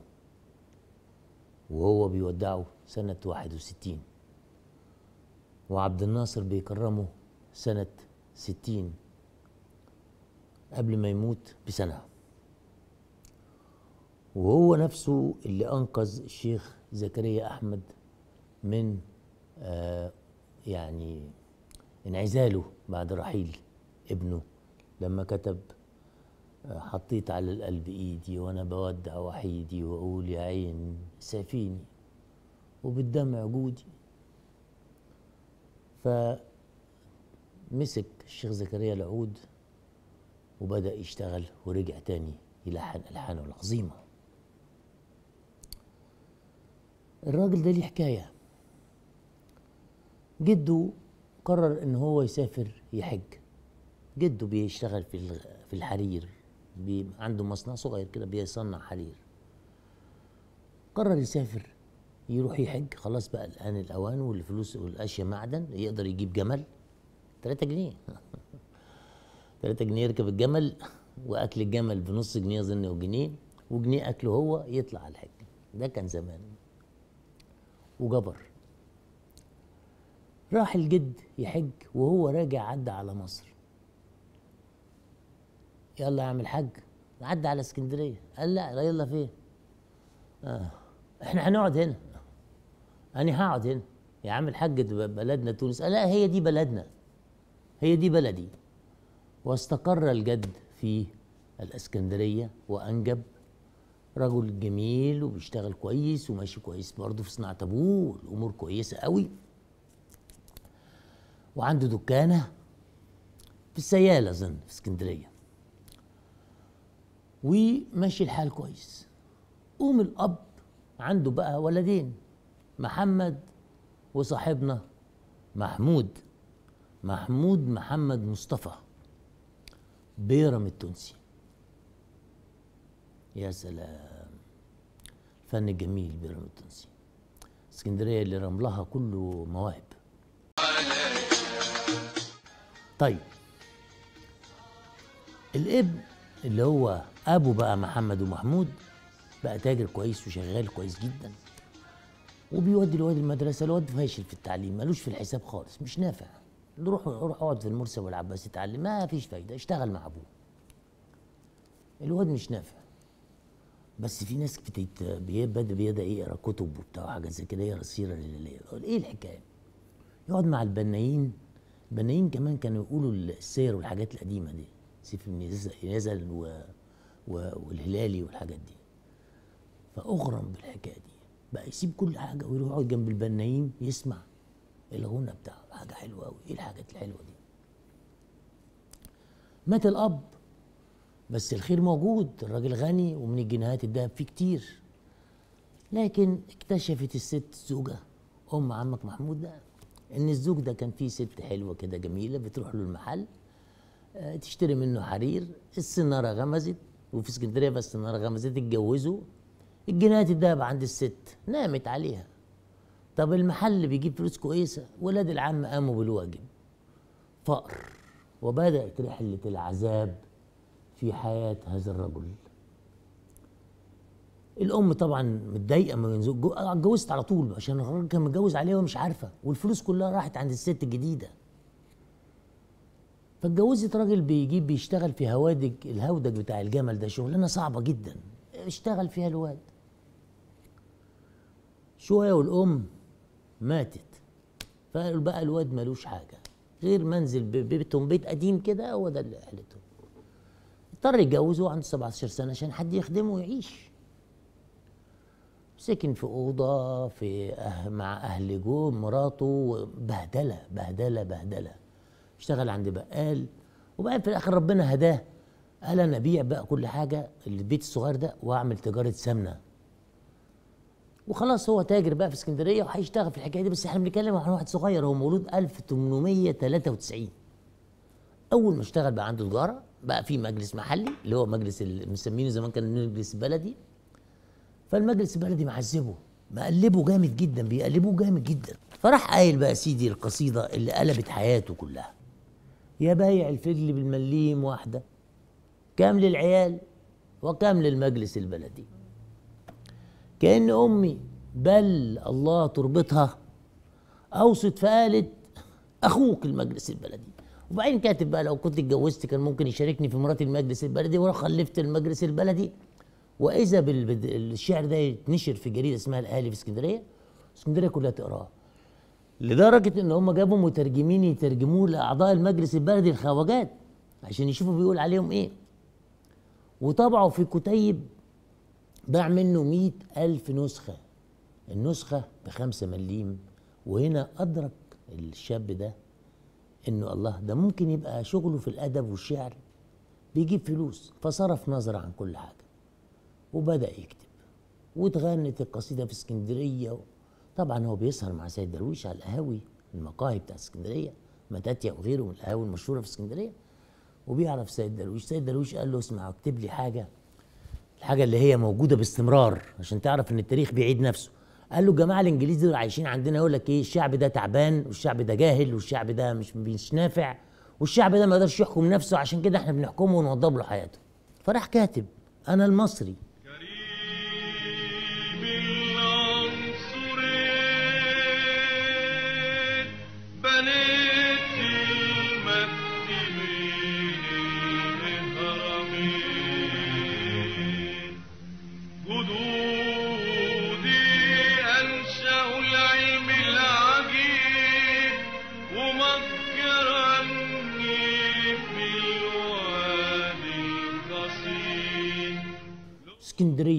وهو بيودعه سنة 61 وعبد الناصر بيكرمه سنة ستين قبل ما يموت بسنة وهو نفسه اللي أنقذ الشيخ زكريا أحمد من آه يعني انعزاله بعد رحيل ابنه لما كتب آه، حطيت على القلب ايدي وانا بودع وحيدي واقول يا عين سافيني وبالدمع جودي فمسك الشيخ زكريا العود وبدأ يشتغل ورجع تاني يلحن ألحانه العظيمة الراجل ده ليه حكاية جده قرر إن هو يسافر يحج جده بيشتغل في في الحرير عنده مصنع صغير كده بيصنع حرير قرر يسافر يروح يحج خلاص بقى الان الاوان والفلوس والاشياء معدن يقدر يجيب جمل 3 جنيه 3 جنيه يركب الجمل واكل الجمل بنص جنيه اظن وجنيه وجنيه اكله هو يطلع على الحج ده كان زمان وجبر راح الجد يحج وهو راجع عدى على مصر يلا يا عم الحاج عدى على اسكندريه قال لا يلا فين آه. احنا هنقعد هنا انا هقعد هنا يا عم الحاج بلدنا تونس لا هي دي بلدنا هي دي بلدي واستقر الجد في الاسكندريه وانجب رجل جميل وبيشتغل كويس وماشي كويس برضه في صناعه ابوه والامور كويسه قوي وعنده دكانه في السياله اظن في اسكندريه وماشي الحال كويس قوم الاب عنده بقى ولدين محمد وصاحبنا محمود محمود محمد مصطفى بيرم التونسي يا سلام فن الجميل بيرم التونسي اسكندريه اللي رملها كله مواهب طيب الابن اللي هو ابو بقى محمد ومحمود بقى تاجر كويس وشغال كويس جدا وبيودي الواد المدرسه الواد فاشل في التعليم ملوش في الحساب خالص مش نافع روح روح اقعد في المرسى والعباس اتعلم ما فيش فايده اشتغل مع ابوه الواد مش نافع بس في ناس كتير بدا بيبدا يقرا كتب وبتاع وحاجات زي كده يقرا السيره الليليه ايه الحكايه؟ يقعد مع البنايين البنايين كمان كانوا يقولوا السير والحاجات القديمه دي سيف النزل و... و... والهلالي والحاجات دي فاغرم بالحكايه دي بقى يسيب كل حاجه ويروح يقعد جنب البنايم يسمع الغنى بتاعه حاجه حلوه قوي ايه الحاجات الحلوه دي مات الاب بس الخير موجود الراجل غني ومن الجنيهات الذهب فيه كتير لكن اكتشفت الست الزوجه ام عمك محمود ده ان الزوج ده كان فيه ست حلوه كده جميله بتروح له المحل آه، تشتري منه حرير السناره غمزت وفي اسكندريه بس السناره غمزت اتجوزوا الجنيهات الذهب عند الست نامت عليها طب المحل بيجيب فلوس كويسه ولاد العم قاموا بالواجب فقر وبدات رحله العذاب في حياه هذا الرجل الام طبعا متضايقه من اتجوزت على طول عشان الراجل كان متجوز عليها ومش عارفه والفلوس كلها راحت عند الست الجديده فاتجوزت راجل بيجيب بيشتغل في هوادج الهودج بتاع الجمل ده شغلانه صعبه جدا اشتغل فيها الواد شوية والأم ماتت فقالوا بقى الواد ملوش حاجة غير منزل ببيتهم بيت قديم كده هو ده اللي قالته اضطر يتجوزه عنده 17 سنة عشان حد يخدمه ويعيش سكن في أوضة في أه مع أهل جو مراته بهدلة بهدلة بهدلة اشتغل عند بقال وبقى في الآخر ربنا هداه قال أنا أبيع بقى كل حاجة البيت الصغير ده وأعمل تجارة سمنة وخلاص هو تاجر بقى في اسكندريه وهيشتغل في الحكايه دي بس احنا بنتكلم عن واحد صغير هو مولود 1893 اول ما اشتغل بقى عنده تجاره بقى في مجلس محلي اللي هو مجلس اللي مسمينه زمان كان مجلس بلدي فالمجلس البلدي معذبه مقلبه جامد جدا بيقلبه جامد جدا فراح قايل بقى سيدي القصيده اللي قلبت حياته كلها يا بايع الفجل بالمليم واحده كام للعيال وكام للمجلس البلدي كأن أمي بل الله تربطها أوصت فقالت أخوك المجلس البلدي وبعدين كاتب بقى لو كنت اتجوزت كان ممكن يشاركني في مرات المجلس البلدي ولو خلفت المجلس البلدي واذا بالشعر ده يتنشر في جريده اسمها الاهالي في اسكندريه اسكندريه كلها تقراه لدرجه ان هم جابوا مترجمين يترجموه لاعضاء المجلس البلدي الخواجات عشان يشوفوا بيقول عليهم ايه وطبعوا في كتيب باع منه مئة ألف نسخة النسخة بخمسة مليم وهنا أدرك الشاب ده إنه الله ده ممكن يبقى شغله في الأدب والشعر بيجيب فلوس فصرف نظر عن كل حاجة وبدأ يكتب واتغنت القصيدة في اسكندرية طبعا هو بيسهر مع سيد درويش على القهاوي المقاهي بتاع اسكندرية متاتيا وغيره من القهاوي المشهورة في اسكندرية وبيعرف سيد درويش سيد درويش قال له اسمع اكتب لي حاجة الحاجه اللي هي موجوده باستمرار عشان تعرف ان التاريخ بيعيد نفسه قال له الجماعه الانجليز دول عايشين عندنا يقول لك ايه الشعب ده تعبان والشعب ده جاهل والشعب ده مش مش نافع والشعب ده ما يقدرش يحكم نفسه عشان كده احنا بنحكمه ونوضب له حياته فراح كاتب انا المصري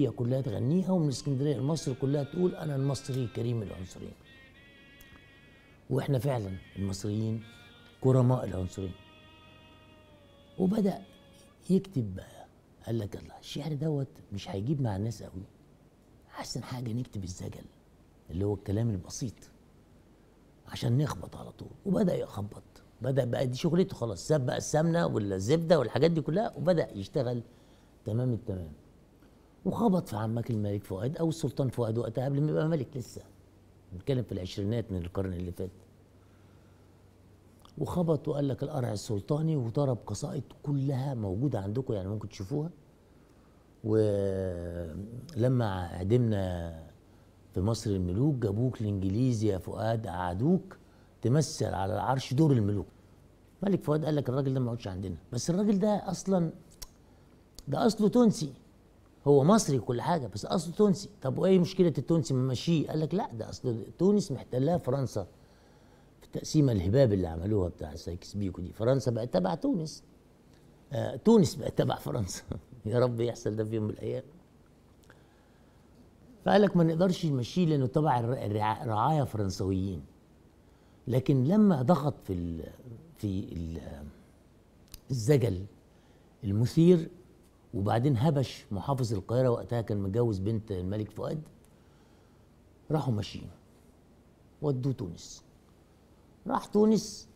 العربيه كلها تغنيها ومن اسكندريه لمصر كلها تقول انا المصري كريم العنصرين واحنا فعلا المصريين كرماء العنصرين وبدا يكتب بقى قال لك الله الشعر دوت مش هيجيب مع الناس قوي احسن حاجه نكتب الزجل اللي هو الكلام البسيط عشان نخبط على طول وبدا يخبط بدا بقى دي شغلته خلاص ساب بقى السمنه والزبده والحاجات دي كلها وبدا يشتغل تمام التمام وخبط في عمك الملك فؤاد او السلطان فؤاد وقتها قبل ما يبقى ملك لسه بنتكلم في العشرينات من القرن اللي فات وخبط وقال لك القرع السلطاني وضرب قصائد كلها موجوده عندكم يعني ممكن تشوفوها ولما عدمنا في مصر الملوك جابوك الانجليز يا فؤاد قعدوك تمثل على العرش دور الملوك ملك فؤاد قال لك الراجل ده ما عندنا بس الراجل ده اصلا ده اصله تونسي هو مصري وكل حاجه بس اصله تونسي طب وايه مشكله التونسي ممشيه قال لك لا ده اصل تونس محتلها فرنسا في التقسيمه الهباب اللي عملوها بتاع سايكس بيكو دي فرنسا بقت تبع تونس آه تونس بقت تبع فرنسا يا رب يحصل ده في يوم من الايام فقال لك ما نقدرش نمشيه لانه تبع الرعايه فرنسويين لكن لما ضغط في الـ في الـ الزجل المثير وبعدين هبش محافظ القاهره وقتها كان متجوز بنت الملك فؤاد راحوا ماشيين ودوه تونس راح تونس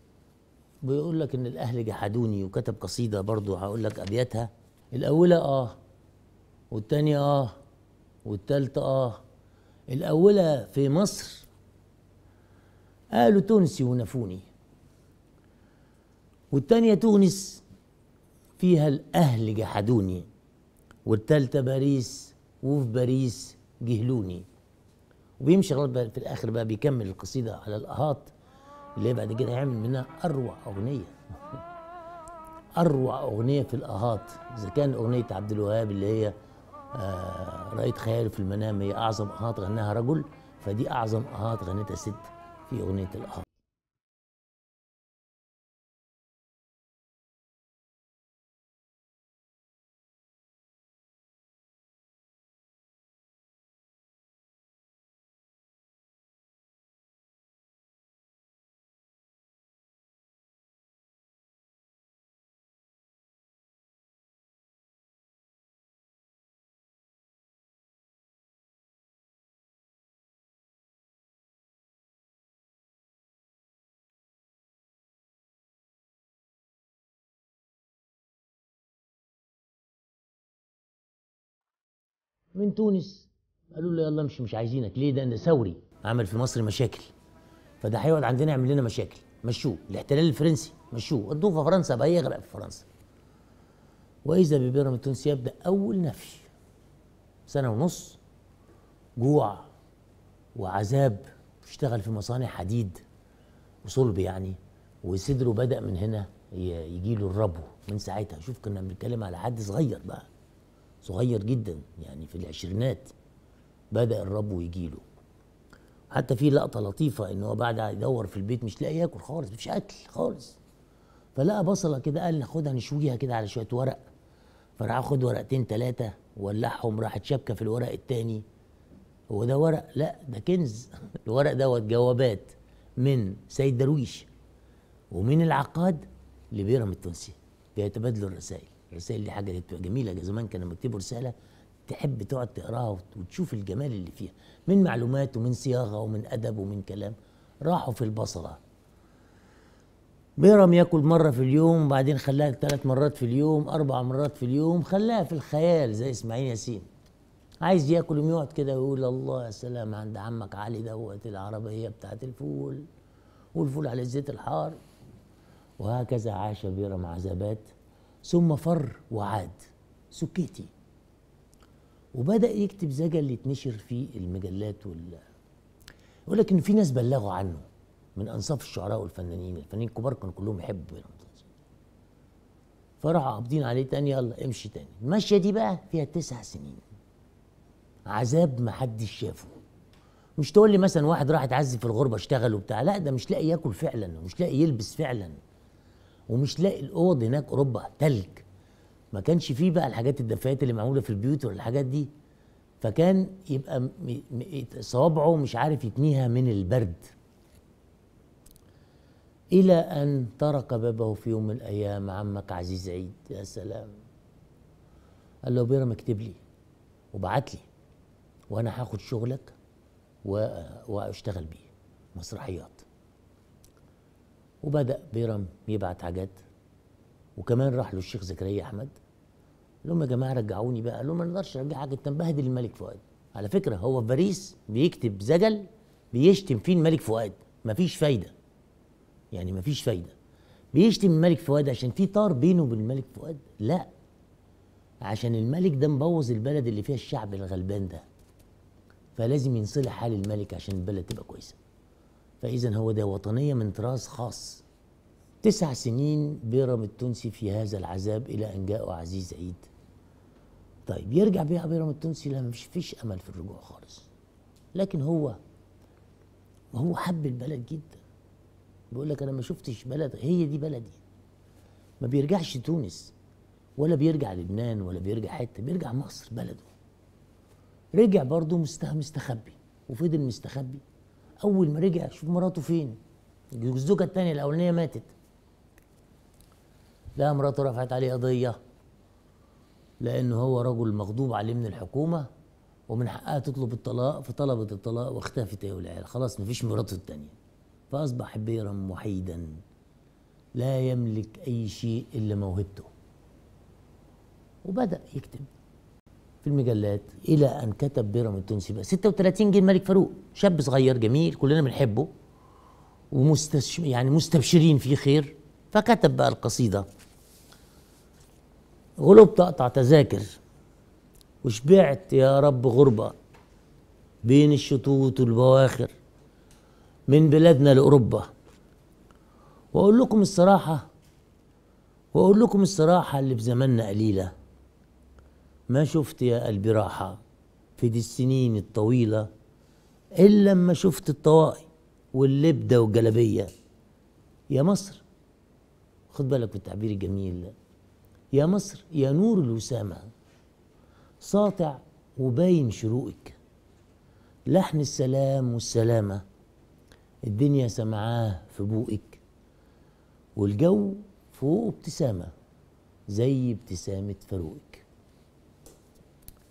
بيقول لك ان الاهل جحدوني وكتب قصيده برضو هقول لك ابياتها الاولى اه والثانيه اه والثالثه اه الاولى في مصر قالوا تونسي ونفوني والثانيه تونس فيها الأهل جحدوني والتالتة باريس وفي باريس جهلوني وبيمشي في الآخر بقى بيكمل القصيدة على الأهات اللي هي بعد كده هيعمل منها أروع أغنية أروع أغنية في الأهات إذا كان أغنية عبد الوهاب اللي هي آه رأيت خيالي في المنام هي أعظم أهات غناها رجل فدي أعظم أهات غنتها ست في أغنية الأهات من تونس قالوا له يلا امشي مش عايزينك ليه ده ثوري عمل في مصر مشاكل فده هيقعد عندنا يعمل لنا مشاكل مشوه الاحتلال الفرنسي مشوه ودوه في فرنسا بقى يغرق في فرنسا واذا ببيراميد التونسي يبدا اول نفي سنه ونص جوع وعذاب اشتغل في مصانع حديد وصلب يعني وصدره بدا من هنا يجي له الربو من ساعتها شوف كنا بنتكلم على حد صغير بقى صغير جدا يعني في العشرينات بدا الربو له حتى في لقطه لطيفه ان هو بعد يدور في البيت مش لاقي ياكل خالص مفيش اكل خالص فلقى بصله كده قال ناخدها نشويها كده على شويه ورق فراح خد ورقتين ثلاثه ولعهم راحت شبكه في الورق الثاني هو ده ورق لا ده كنز الورق دوت جوابات من سيد درويش ومن العقاد لبيرم التونسي بيتبادلوا الرسائل الرسائل دي حاجه جميله زمان كانوا لما رساله تحب تقعد تقراها وتشوف الجمال اللي فيها من معلومات ومن صياغه ومن ادب ومن كلام راحوا في البصره بيرم ياكل مرة في اليوم بعدين خلاها ثلاث مرات في اليوم أربع مرات في اليوم خلاها في الخيال زي إسماعيل ياسين عايز ياكل يوم يقعد كده ويقول الله يا سلام عند عمك علي دوت العربية بتاعت الفول والفول على الزيت الحار وهكذا عاش بيرم عذابات ثم فر وعاد سكيتي وبدأ يكتب زجل اللي يتنشر في المجلات وال يقول لك إن في ناس بلغوا عنه من أنصاف الشعراء والفنانين الفنانين الكبار كانوا كلهم يحبوا بينهم فراحوا قابضين عليه تاني يلا امشي تاني المشية دي بقى فيها تسع سنين عذاب محدش شافه مش تقول لي مثلا واحد راح يتعذب في الغربه اشتغل وبتاع لا ده مش لاقي ياكل فعلا ومش لاقي يلبس فعلا ومش لاقي الاوض هناك اوروبا تلج ما كانش فيه بقى الحاجات الدفايات اللي معموله في البيوت ولا الحاجات دي فكان يبقى صوابعه مش عارف يتنيها من البرد إلى أن طرق بابه في يوم من الأيام عمك عزيز عيد يا سلام قال له بيرم اكتب لي وبعت لي وأنا هاخد شغلك وأشتغل بيه مسرحيات وبدأ بيرم يبعت حاجات وكمان راح له الشيخ زكريا أحمد قال لهم يا جماعة رجعوني بقى قال لهم ما نقدرش نرجع حاجة أنت مبهدل الملك فؤاد على فكرة هو في باريس بيكتب زجل بيشتم فيه الملك فؤاد مفيش فايدة يعني مفيش فايدة بيشتم الملك فؤاد عشان في طار بينه وبين الملك فؤاد لا عشان الملك ده مبوظ البلد اللي فيها الشعب الغلبان ده فلازم ينصلح حال الملك عشان البلد تبقى كويسه فإذا هو ده وطنية من طراز خاص تسع سنين بيرم التونسي في هذا العذاب إلى أن جاءه عزيز عيد طيب يرجع بيها بيرم التونسي لما مش فيش أمل في الرجوع خالص لكن هو وهو حب البلد جدا بيقول لك أنا ما شفتش بلد هي دي بلدي ما بيرجعش تونس ولا بيرجع لبنان ولا بيرجع حتة بيرجع مصر بلده رجع برضه مستخبي وفضل مستخبي اول ما رجع شوف مراته فين الزوجه الثانيه الاولانيه ماتت لا مراته رفعت عليه قضيه لان هو رجل مغضوب عليه من الحكومه ومن حقها تطلب الطلاق فطلبت الطلاق واختفت هي والعيال خلاص مفيش مراته الثانيه فاصبح بيرا وحيدا لا يملك اي شيء الا موهبته وبدا يكتب في المجلات الى ان كتب بيرم تونسي بقى 36 جه الملك فاروق شاب صغير جميل كلنا بنحبه ومستش يعني مستبشرين فيه خير فكتب بقى القصيده غلبت اقطع تذاكر وشبعت يا رب غربه بين الشطوط والبواخر من بلادنا لاوروبا واقول لكم الصراحه واقول لكم الصراحه اللي في زماننا قليله ما شفت يا قلبي راحة في دي السنين الطويلة إلا لما شفت الطواقي واللبدة والجلبية يا مصر خد بالك التعبير الجميل يا مصر يا نور الوسامة ساطع وباين شروقك لحن السلام والسلامة الدنيا سمعاه في بوقك والجو فوق ابتسامة زي ابتسامة فاروقك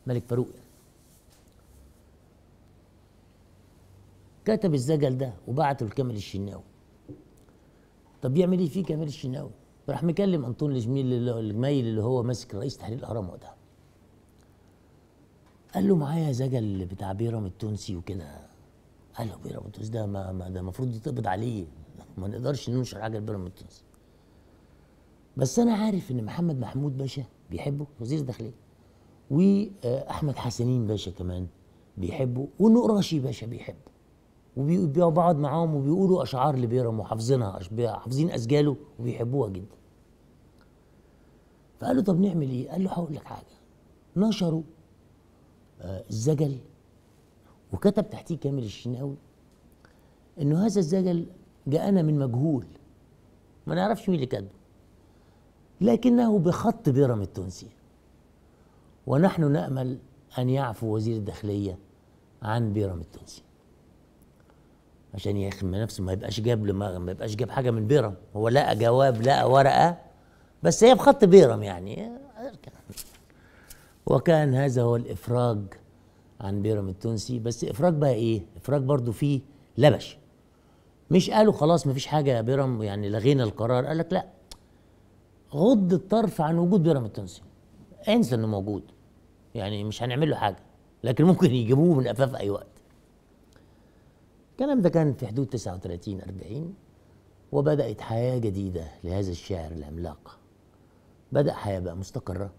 ملك فاروق كتب الزجل ده وبعته لكامل الشناوي طب يعمل ايه فيه كامل الشناوي راح مكلم انطون الجميل الجميل اللي هو ماسك رئيس تحرير الاهرام وقتها قال له معايا زجل بتاع بيرام التونسي وكده قال له بيرام التونسي ده ما, ما ده المفروض يتقبض عليه ما نقدرش ننشر حاجه لبيرام التونسي بس انا عارف ان محمد محمود باشا بيحبه وزير الداخليه واحمد حسنين باشا كمان بيحبه والنقراشي باشا بيحبه وبيبيعوا بعض معاهم وبيقولوا اشعار لبيرم وحافظينها حافظين اسجاله وبيحبوها جدا فقال له طب نعمل ايه قال له هقول لك حاجه نشروا آه، الزجل وكتب تحتيه كامل الشناوي انه هذا الزجل جاءنا من مجهول ما نعرفش مين اللي كاتبه لكنه بخط بيرم التونسي ونحن نأمل أن يعفو وزير الداخلية عن بيرم التونسي عشان يا اخي نفسه ما يبقاش جاب ما يبقاش جاب حاجه من بيرم هو لقى جواب لقى ورقه بس هي بخط بيرم يعني وكان هذا هو الافراج عن بيرم التونسي بس افراج بقى ايه افراج برضو فيه لبش مش قالوا خلاص مفيش حاجه يا بيرم يعني لغينا القرار قال لك لا غض الطرف عن وجود بيرم التونسي انسى انه موجود يعني مش هنعمل له حاجه لكن ممكن يجيبوه من افاف اي وقت الكلام ده كان في حدود 39 40 وبدات حياه جديده لهذا الشاعر العملاق بدا حياه بقى مستقره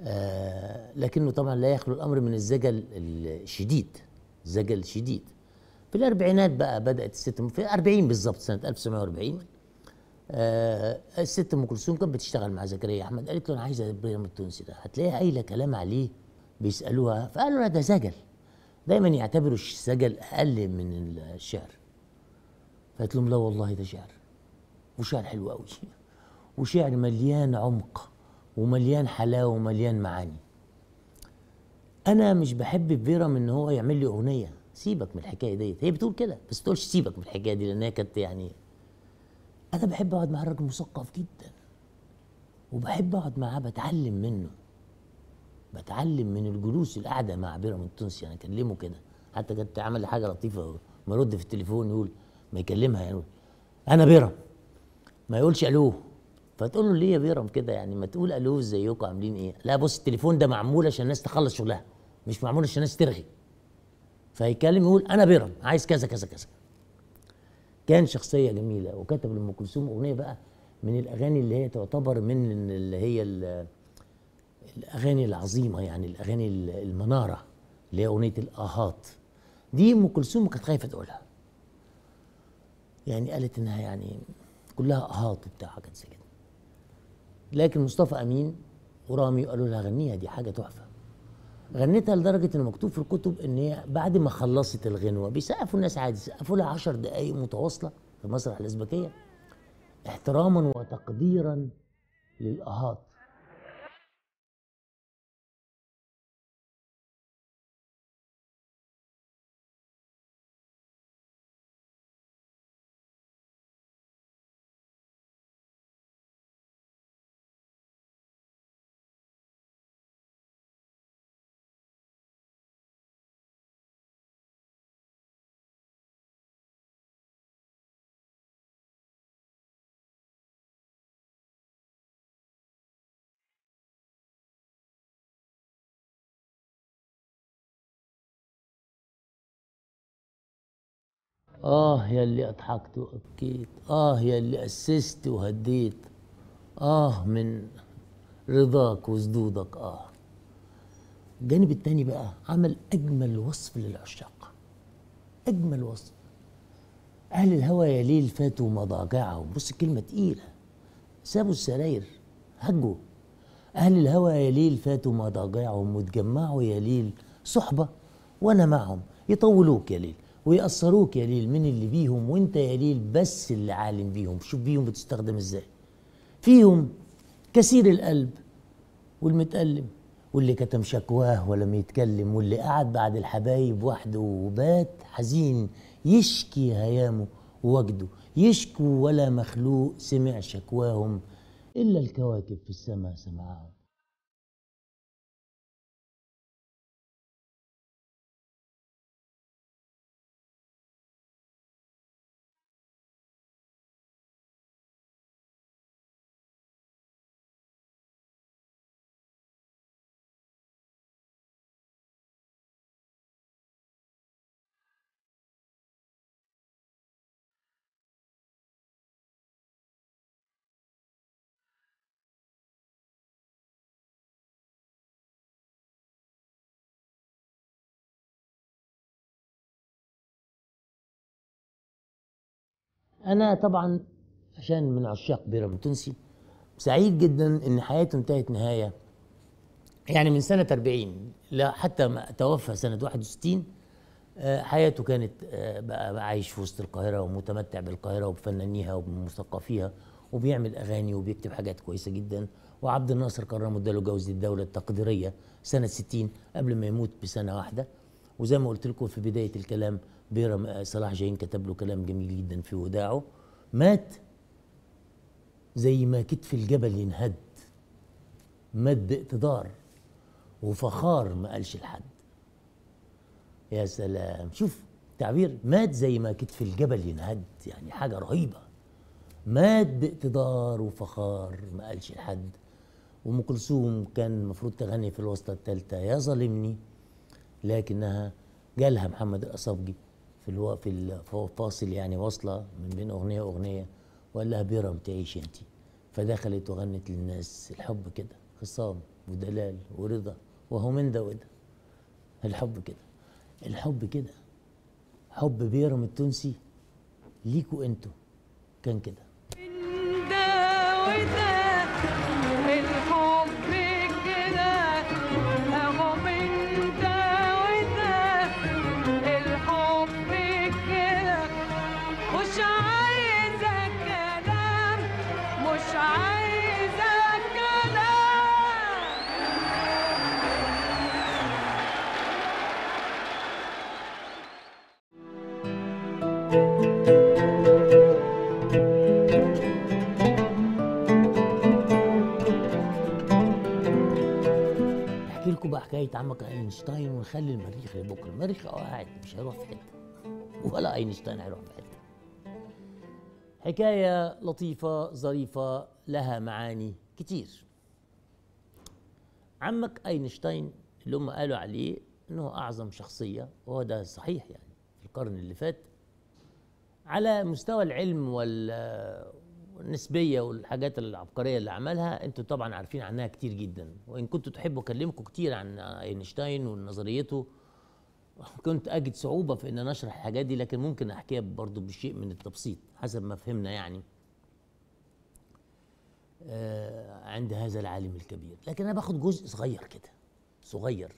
آه لكنه طبعا لا يخلو الامر من الزجل الشديد زجل شديد في الاربعينات بقى بدات الست في 40 بالظبط سنه 1940 آه، الست ام كلثوم كانت بتشتغل مع زكريا احمد قالت له انا عايزه البرنامج التونسي ده هتلاقيها قايله كلام عليه بيسالوها فقالوا لها ده زجل دايما يعتبروا الزجل اقل من الشعر فقالت لهم لا والله ده شعر وشعر حلو قوي وشعر مليان عمق ومليان حلاوه ومليان معاني انا مش بحب فيرا ان هو يعمل لي اغنيه سيبك من الحكايه ديت هي بتقول كده بس تقولش سيبك من الحكايه دي لان هي كانت يعني انا بحب اقعد مع الراجل مثقف جدا وبحب اقعد معاه بتعلم منه بتعلم من الجلوس القعده مع بيراميد التونسي يعني انا اكلمه كده حتى كانت عمل حاجه لطيفه ما يرد في التليفون يقول ما يكلمها يقول انا بيرم ما يقولش الو فتقول له ليه يا بيرم كده يعني ما تقول الو ازيكم عاملين ايه لا بص التليفون ده معمول عشان الناس تخلص شغلها مش معمول عشان الناس ترغي فيكلم يقول انا بيرم عايز كذا كذا كذا كان شخصيه جميله وكتب لام كلثوم اغنيه بقى من الاغاني اللي هي تعتبر من اللي هي الاغاني العظيمه يعني الاغاني المناره اللي هي اغنيه الاهات دي ام كلثوم كانت خايفه تقولها يعني قالت انها يعني كلها اهات بتاع حاجات زي كده لكن مصطفى امين ورامي قالوا لها غنيها دي حاجه تحفه غنيتها لدرجه انه مكتوب في الكتب ان هي بعد ما خلصت الغنوه بيسقفوا الناس عادي سقفوا لها 10 دقائق متواصله في مسرح الازبكيه احتراما وتقديرا للاهات آه يا اللي أضحكت وأبكيت آه يا اللي أسست وهديت آه من رضاك وسدودك آه الجانب الثاني بقى عمل أجمل وصف للعشاق أجمل وصف أهل الهوى يا ليل فاتوا مضاجعهم بص كلمة تقيلة سابوا السراير هجوا أهل الهوى يا ليل فاتوا مضاجعهم وتجمعوا يا ليل صحبة وأنا معهم يطولوك يا ليل ويأثروك يا ليل من اللي بيهم وانت يا ليل بس اللي عالم بيهم شوف بيهم بتستخدم ازاي فيهم كثير القلب والمتألم واللي كتم شكواه ولم يتكلم واللي قعد بعد الحبايب وحده وبات حزين يشكي هيامه ووجده يشكو ولا مخلوق سمع شكواهم إلا الكواكب في السماء سمعها انا طبعا عشان من عشاق تونسي سعيد جدا ان حياته انتهت نهايه يعني من سنه 40 لا حتى ما توفى سنه 61 آه، حياته كانت آه، بقى عايش في وسط القاهره ومتمتع بالقاهره وبفنانيها وبمثقفيها وبيعمل اغاني وبيكتب حاجات كويسه جدا وعبد الناصر كرم اداله جوزة الدولة التقديرية سنة 60 قبل ما يموت بسنة واحدة وزي ما قلت لكم في بداية الكلام بيرم صلاح جاهين كتب له كلام جميل جدا في وداعه مات زي ما كتف الجبل ينهد مات باقتدار وفخار ما قالش لحد يا سلام شوف تعبير مات زي ما كتف الجبل ينهد يعني حاجة رهيبة مات باقتدار وفخار ما قالش لحد وام كلثوم كان المفروض تغني في الوسطه الثالثة يا ظالمني لكنها جالها محمد الأصابجي في الو... في الفاصل يعني واصله من بين اغنيه واغنيه وقال لها بيرة بتعيش انت فدخلت وغنت للناس الحب كده خصام ودلال ورضا وهو من ده وده الحب كده الحب كده حب بيرم التونسي ليكوا انتوا كان كده من ده وده بقى حكايه عمك اينشتاين ونخلي المريخ لبكره المريخ قاعد مش هيروح في حته ولا اينشتاين هيروح في حته حكايه لطيفه ظريفه لها معاني كتير عمك اينشتاين اللي هم قالوا عليه انه اعظم شخصيه وهو ده صحيح يعني في القرن اللي فات على مستوى العلم وال النسبيه والحاجات العبقريه اللي عملها انتوا طبعا عارفين عنها كتير جدا وان كنتوا تحبوا اكلمكم كتير عن اينشتاين ونظريته كنت اجد صعوبه في ان انا اشرح الحاجات دي لكن ممكن احكيها برضو بشيء من التبسيط حسب ما فهمنا يعني آه، عند هذا العالم الكبير لكن انا باخد جزء صغير كده صغير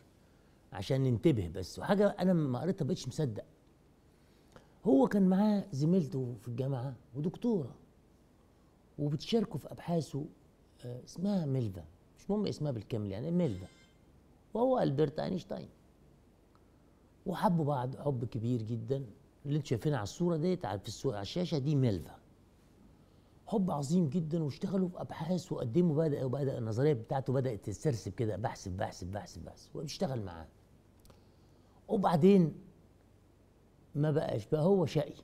عشان ننتبه بس وحاجه انا لما قريتها بقتش مصدق هو كان معاه زميلته في الجامعه ودكتوره وبتشاركه في ابحاثه آه، اسمها ميلفا مش مهم اسمها بالكامل يعني ميلفا وهو البرت اينشتاين وحبوا بعض حب كبير جدا اللي انتم شايفينها على الصوره ديت على على الشاشه دي ميلفا حب عظيم جدا واشتغلوا في ابحاث وقدموا بدا وبدا النظريه بتاعته بدات تسترسب كده بحث بحث بحث بحث واشتغل معاه وبعدين ما بقاش بقى هو شقي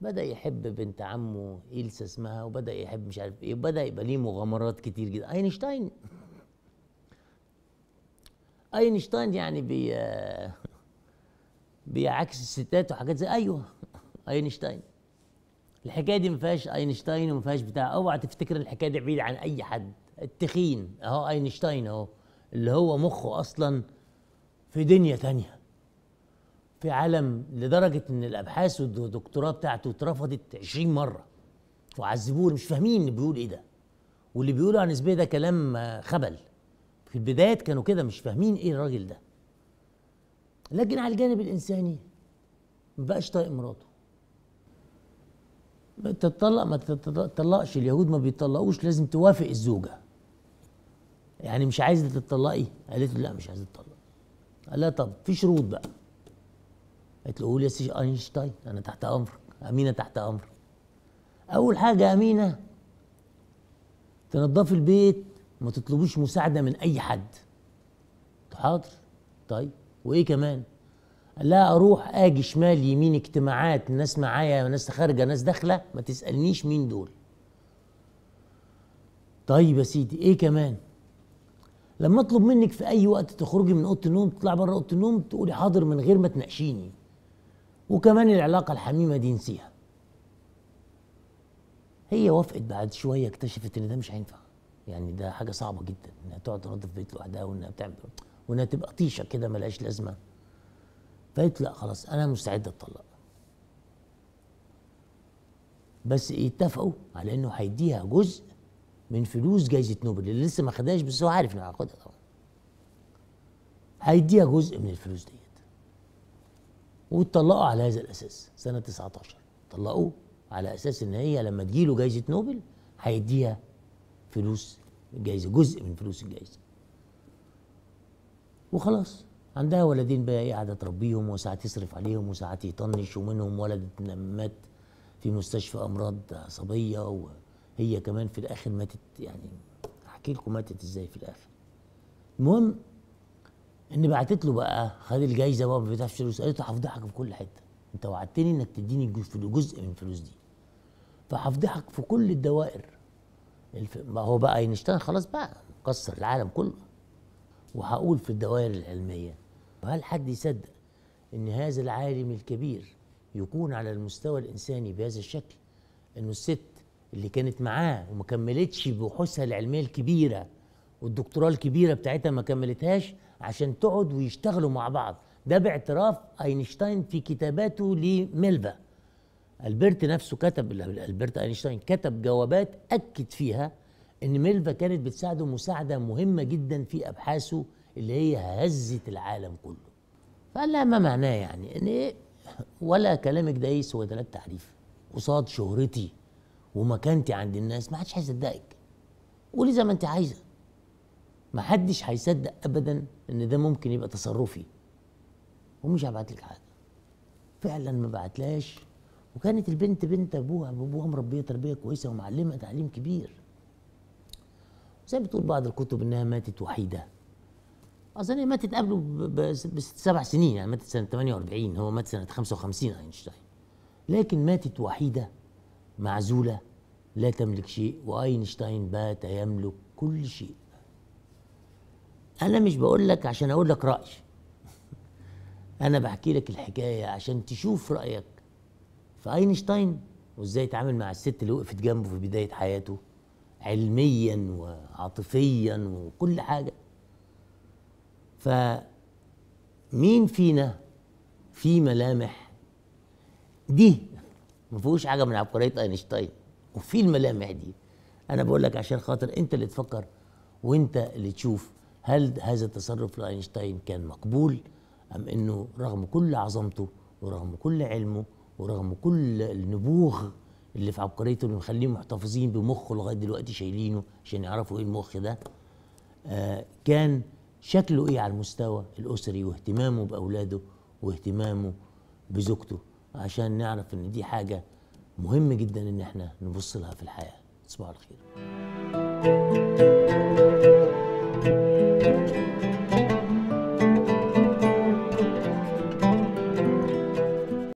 بدا يحب بنت عمه ايلسا اسمها وبدا يحب مش عارف ايه وبدا يبقى ليه مغامرات كتير جدا اينشتاين اينشتاين يعني بي آه، بيعكس الستات وحاجات زي ايوه اينشتاين الحكايه دي ما فيهاش اينشتاين وما فيهاش بتاع اوعى تفتكر الحكايه دي بعيد عن اي حد التخين اهو اينشتاين اهو اللي هو مخه اصلا في دنيا تانية في عالم لدرجه ان الابحاث والدكتوراه بتاعته اترفضت 20 مره وعذبوه مش فاهمين اللي بيقول ايه ده واللي بيقولوا عن نسبية ده كلام آه، خبل في البدايات كانوا كده مش فاهمين ايه الراجل ده لكن على الجانب الانساني مبقاش طايق مراته ما تتطلق ما تتطلقش اليهود ما بيطلقوش لازم توافق الزوجه يعني مش عايزه تتطلقي قالت له لا مش عايزه تطلق قال لها طب في شروط بقى قالت له قول يا سي اينشتاين انا تحت امرك امينه تحت امرك اول حاجه امينه تنضفي البيت ما تطلبوش مساعده من اي حد حاضر طيب وايه كمان قال لها اروح اجي شمال يمين اجتماعات ناس معايا ناس خارجه ناس داخله ما تسالنيش مين دول طيب يا سيدي ايه كمان لما اطلب منك في اي وقت تخرجي من اوضه النوم تطلع بره اوضه النوم تقولي حاضر من غير ما تناقشيني وكمان العلاقة الحميمة دي نسيها هي وافقت بعد شوية اكتشفت ان ده مش هينفع يعني ده حاجة صعبة جدا انها تقعد تنظف بيت لوحدها وانها بتعمل وانها تبقى طيشة كده ملهاش لازمة فقالت لا خلاص انا مستعدة اتطلق بس اتفقوا على انه هيديها جزء من فلوس جايزة نوبل اللي لسه ما خدهاش بس هو عارف انه هياخدها طبعا هيديها جزء من الفلوس دي واتطلقوا على هذا الاساس سنه 19 طلقوه على اساس ان هي لما تجيله جايزه نوبل هيديها فلوس الجايزه جزء من فلوس الجايزه وخلاص عندها ولدين بقى ايه قاعده تربيهم وساعات تصرف عليهم وساعات يطنش ومنهم ولد مات في مستشفى امراض عصبيه وهي كمان في الاخر ماتت يعني احكي لكم ماتت ازاي في الاخر المهم اني بعتت له بقى خد الجايزه بقى ما بتاعش فلوس قالت له هفضحك في كل حته انت وعدتني انك تديني جزء من الفلوس دي فهفضحك في كل الدوائر الف... ما هو بقى اينشتاين خلاص بقى مكسر العالم كله وهقول في الدوائر العلميه وهل حد يصدق ان هذا العالم الكبير يكون على المستوى الانساني بهذا الشكل انه الست اللي كانت معاه وما كملتش بحوثها العلميه الكبيره والدكتوراه الكبيره بتاعتها ما كملتهاش عشان تقعد ويشتغلوا مع بعض ده باعتراف اينشتاين في كتاباته لميلفا البرت نفسه كتب البرت اينشتاين كتب جوابات اكد فيها ان ميلفا كانت بتساعده مساعده مهمه جدا في ابحاثه اللي هي هزت العالم كله فقال لها ما معناه يعني ان ايه ولا كلامك ده ايه سوى ثلاث تعريف قصاد شهرتي ومكانتي عند الناس ما حدش هيصدقك قولي زي ما انت عايزه ما حدش هيصدق ابدا ان ده ممكن يبقى تصرفي ومش هبعت لك حاجه فعلا ما بعتلاش وكانت البنت بنت ابوها ابوها مربيه تربيه كويسه ومعلمه تعليم كبير زي بتقول بعض الكتب انها ماتت وحيده اظن هي ماتت قبله بست سبع سنين يعني ماتت سنه 48 هو مات سنه 55 اينشتاين لكن ماتت وحيده معزوله لا تملك شيء واينشتاين بات يملك كل شيء انا مش بقول لك عشان اقول لك رايي انا بحكي لك الحكايه عشان تشوف رايك في اينشتاين وازاي اتعامل مع الست اللي وقفت جنبه في بدايه حياته علميا وعاطفيا وكل حاجه فمين فينا في ملامح دي ما فيهوش حاجه من عبقريه اينشتاين وفي الملامح دي انا بقول لك عشان خاطر انت اللي تفكر وانت اللي تشوف هل هذا التصرف لاينشتاين كان مقبول ام انه رغم كل عظمته ورغم كل علمه ورغم كل النبوغ اللي في عبقريته اللي مخليه محتفظين بمخه لغايه دلوقتي شايلينه عشان يعرفوا ايه المخ ده آه كان شكله ايه على المستوى الاسري واهتمامه باولاده واهتمامه بزوجته عشان نعرف ان دي حاجه مهم جدا ان احنا نبص لها في الحياه تصبحوا على خير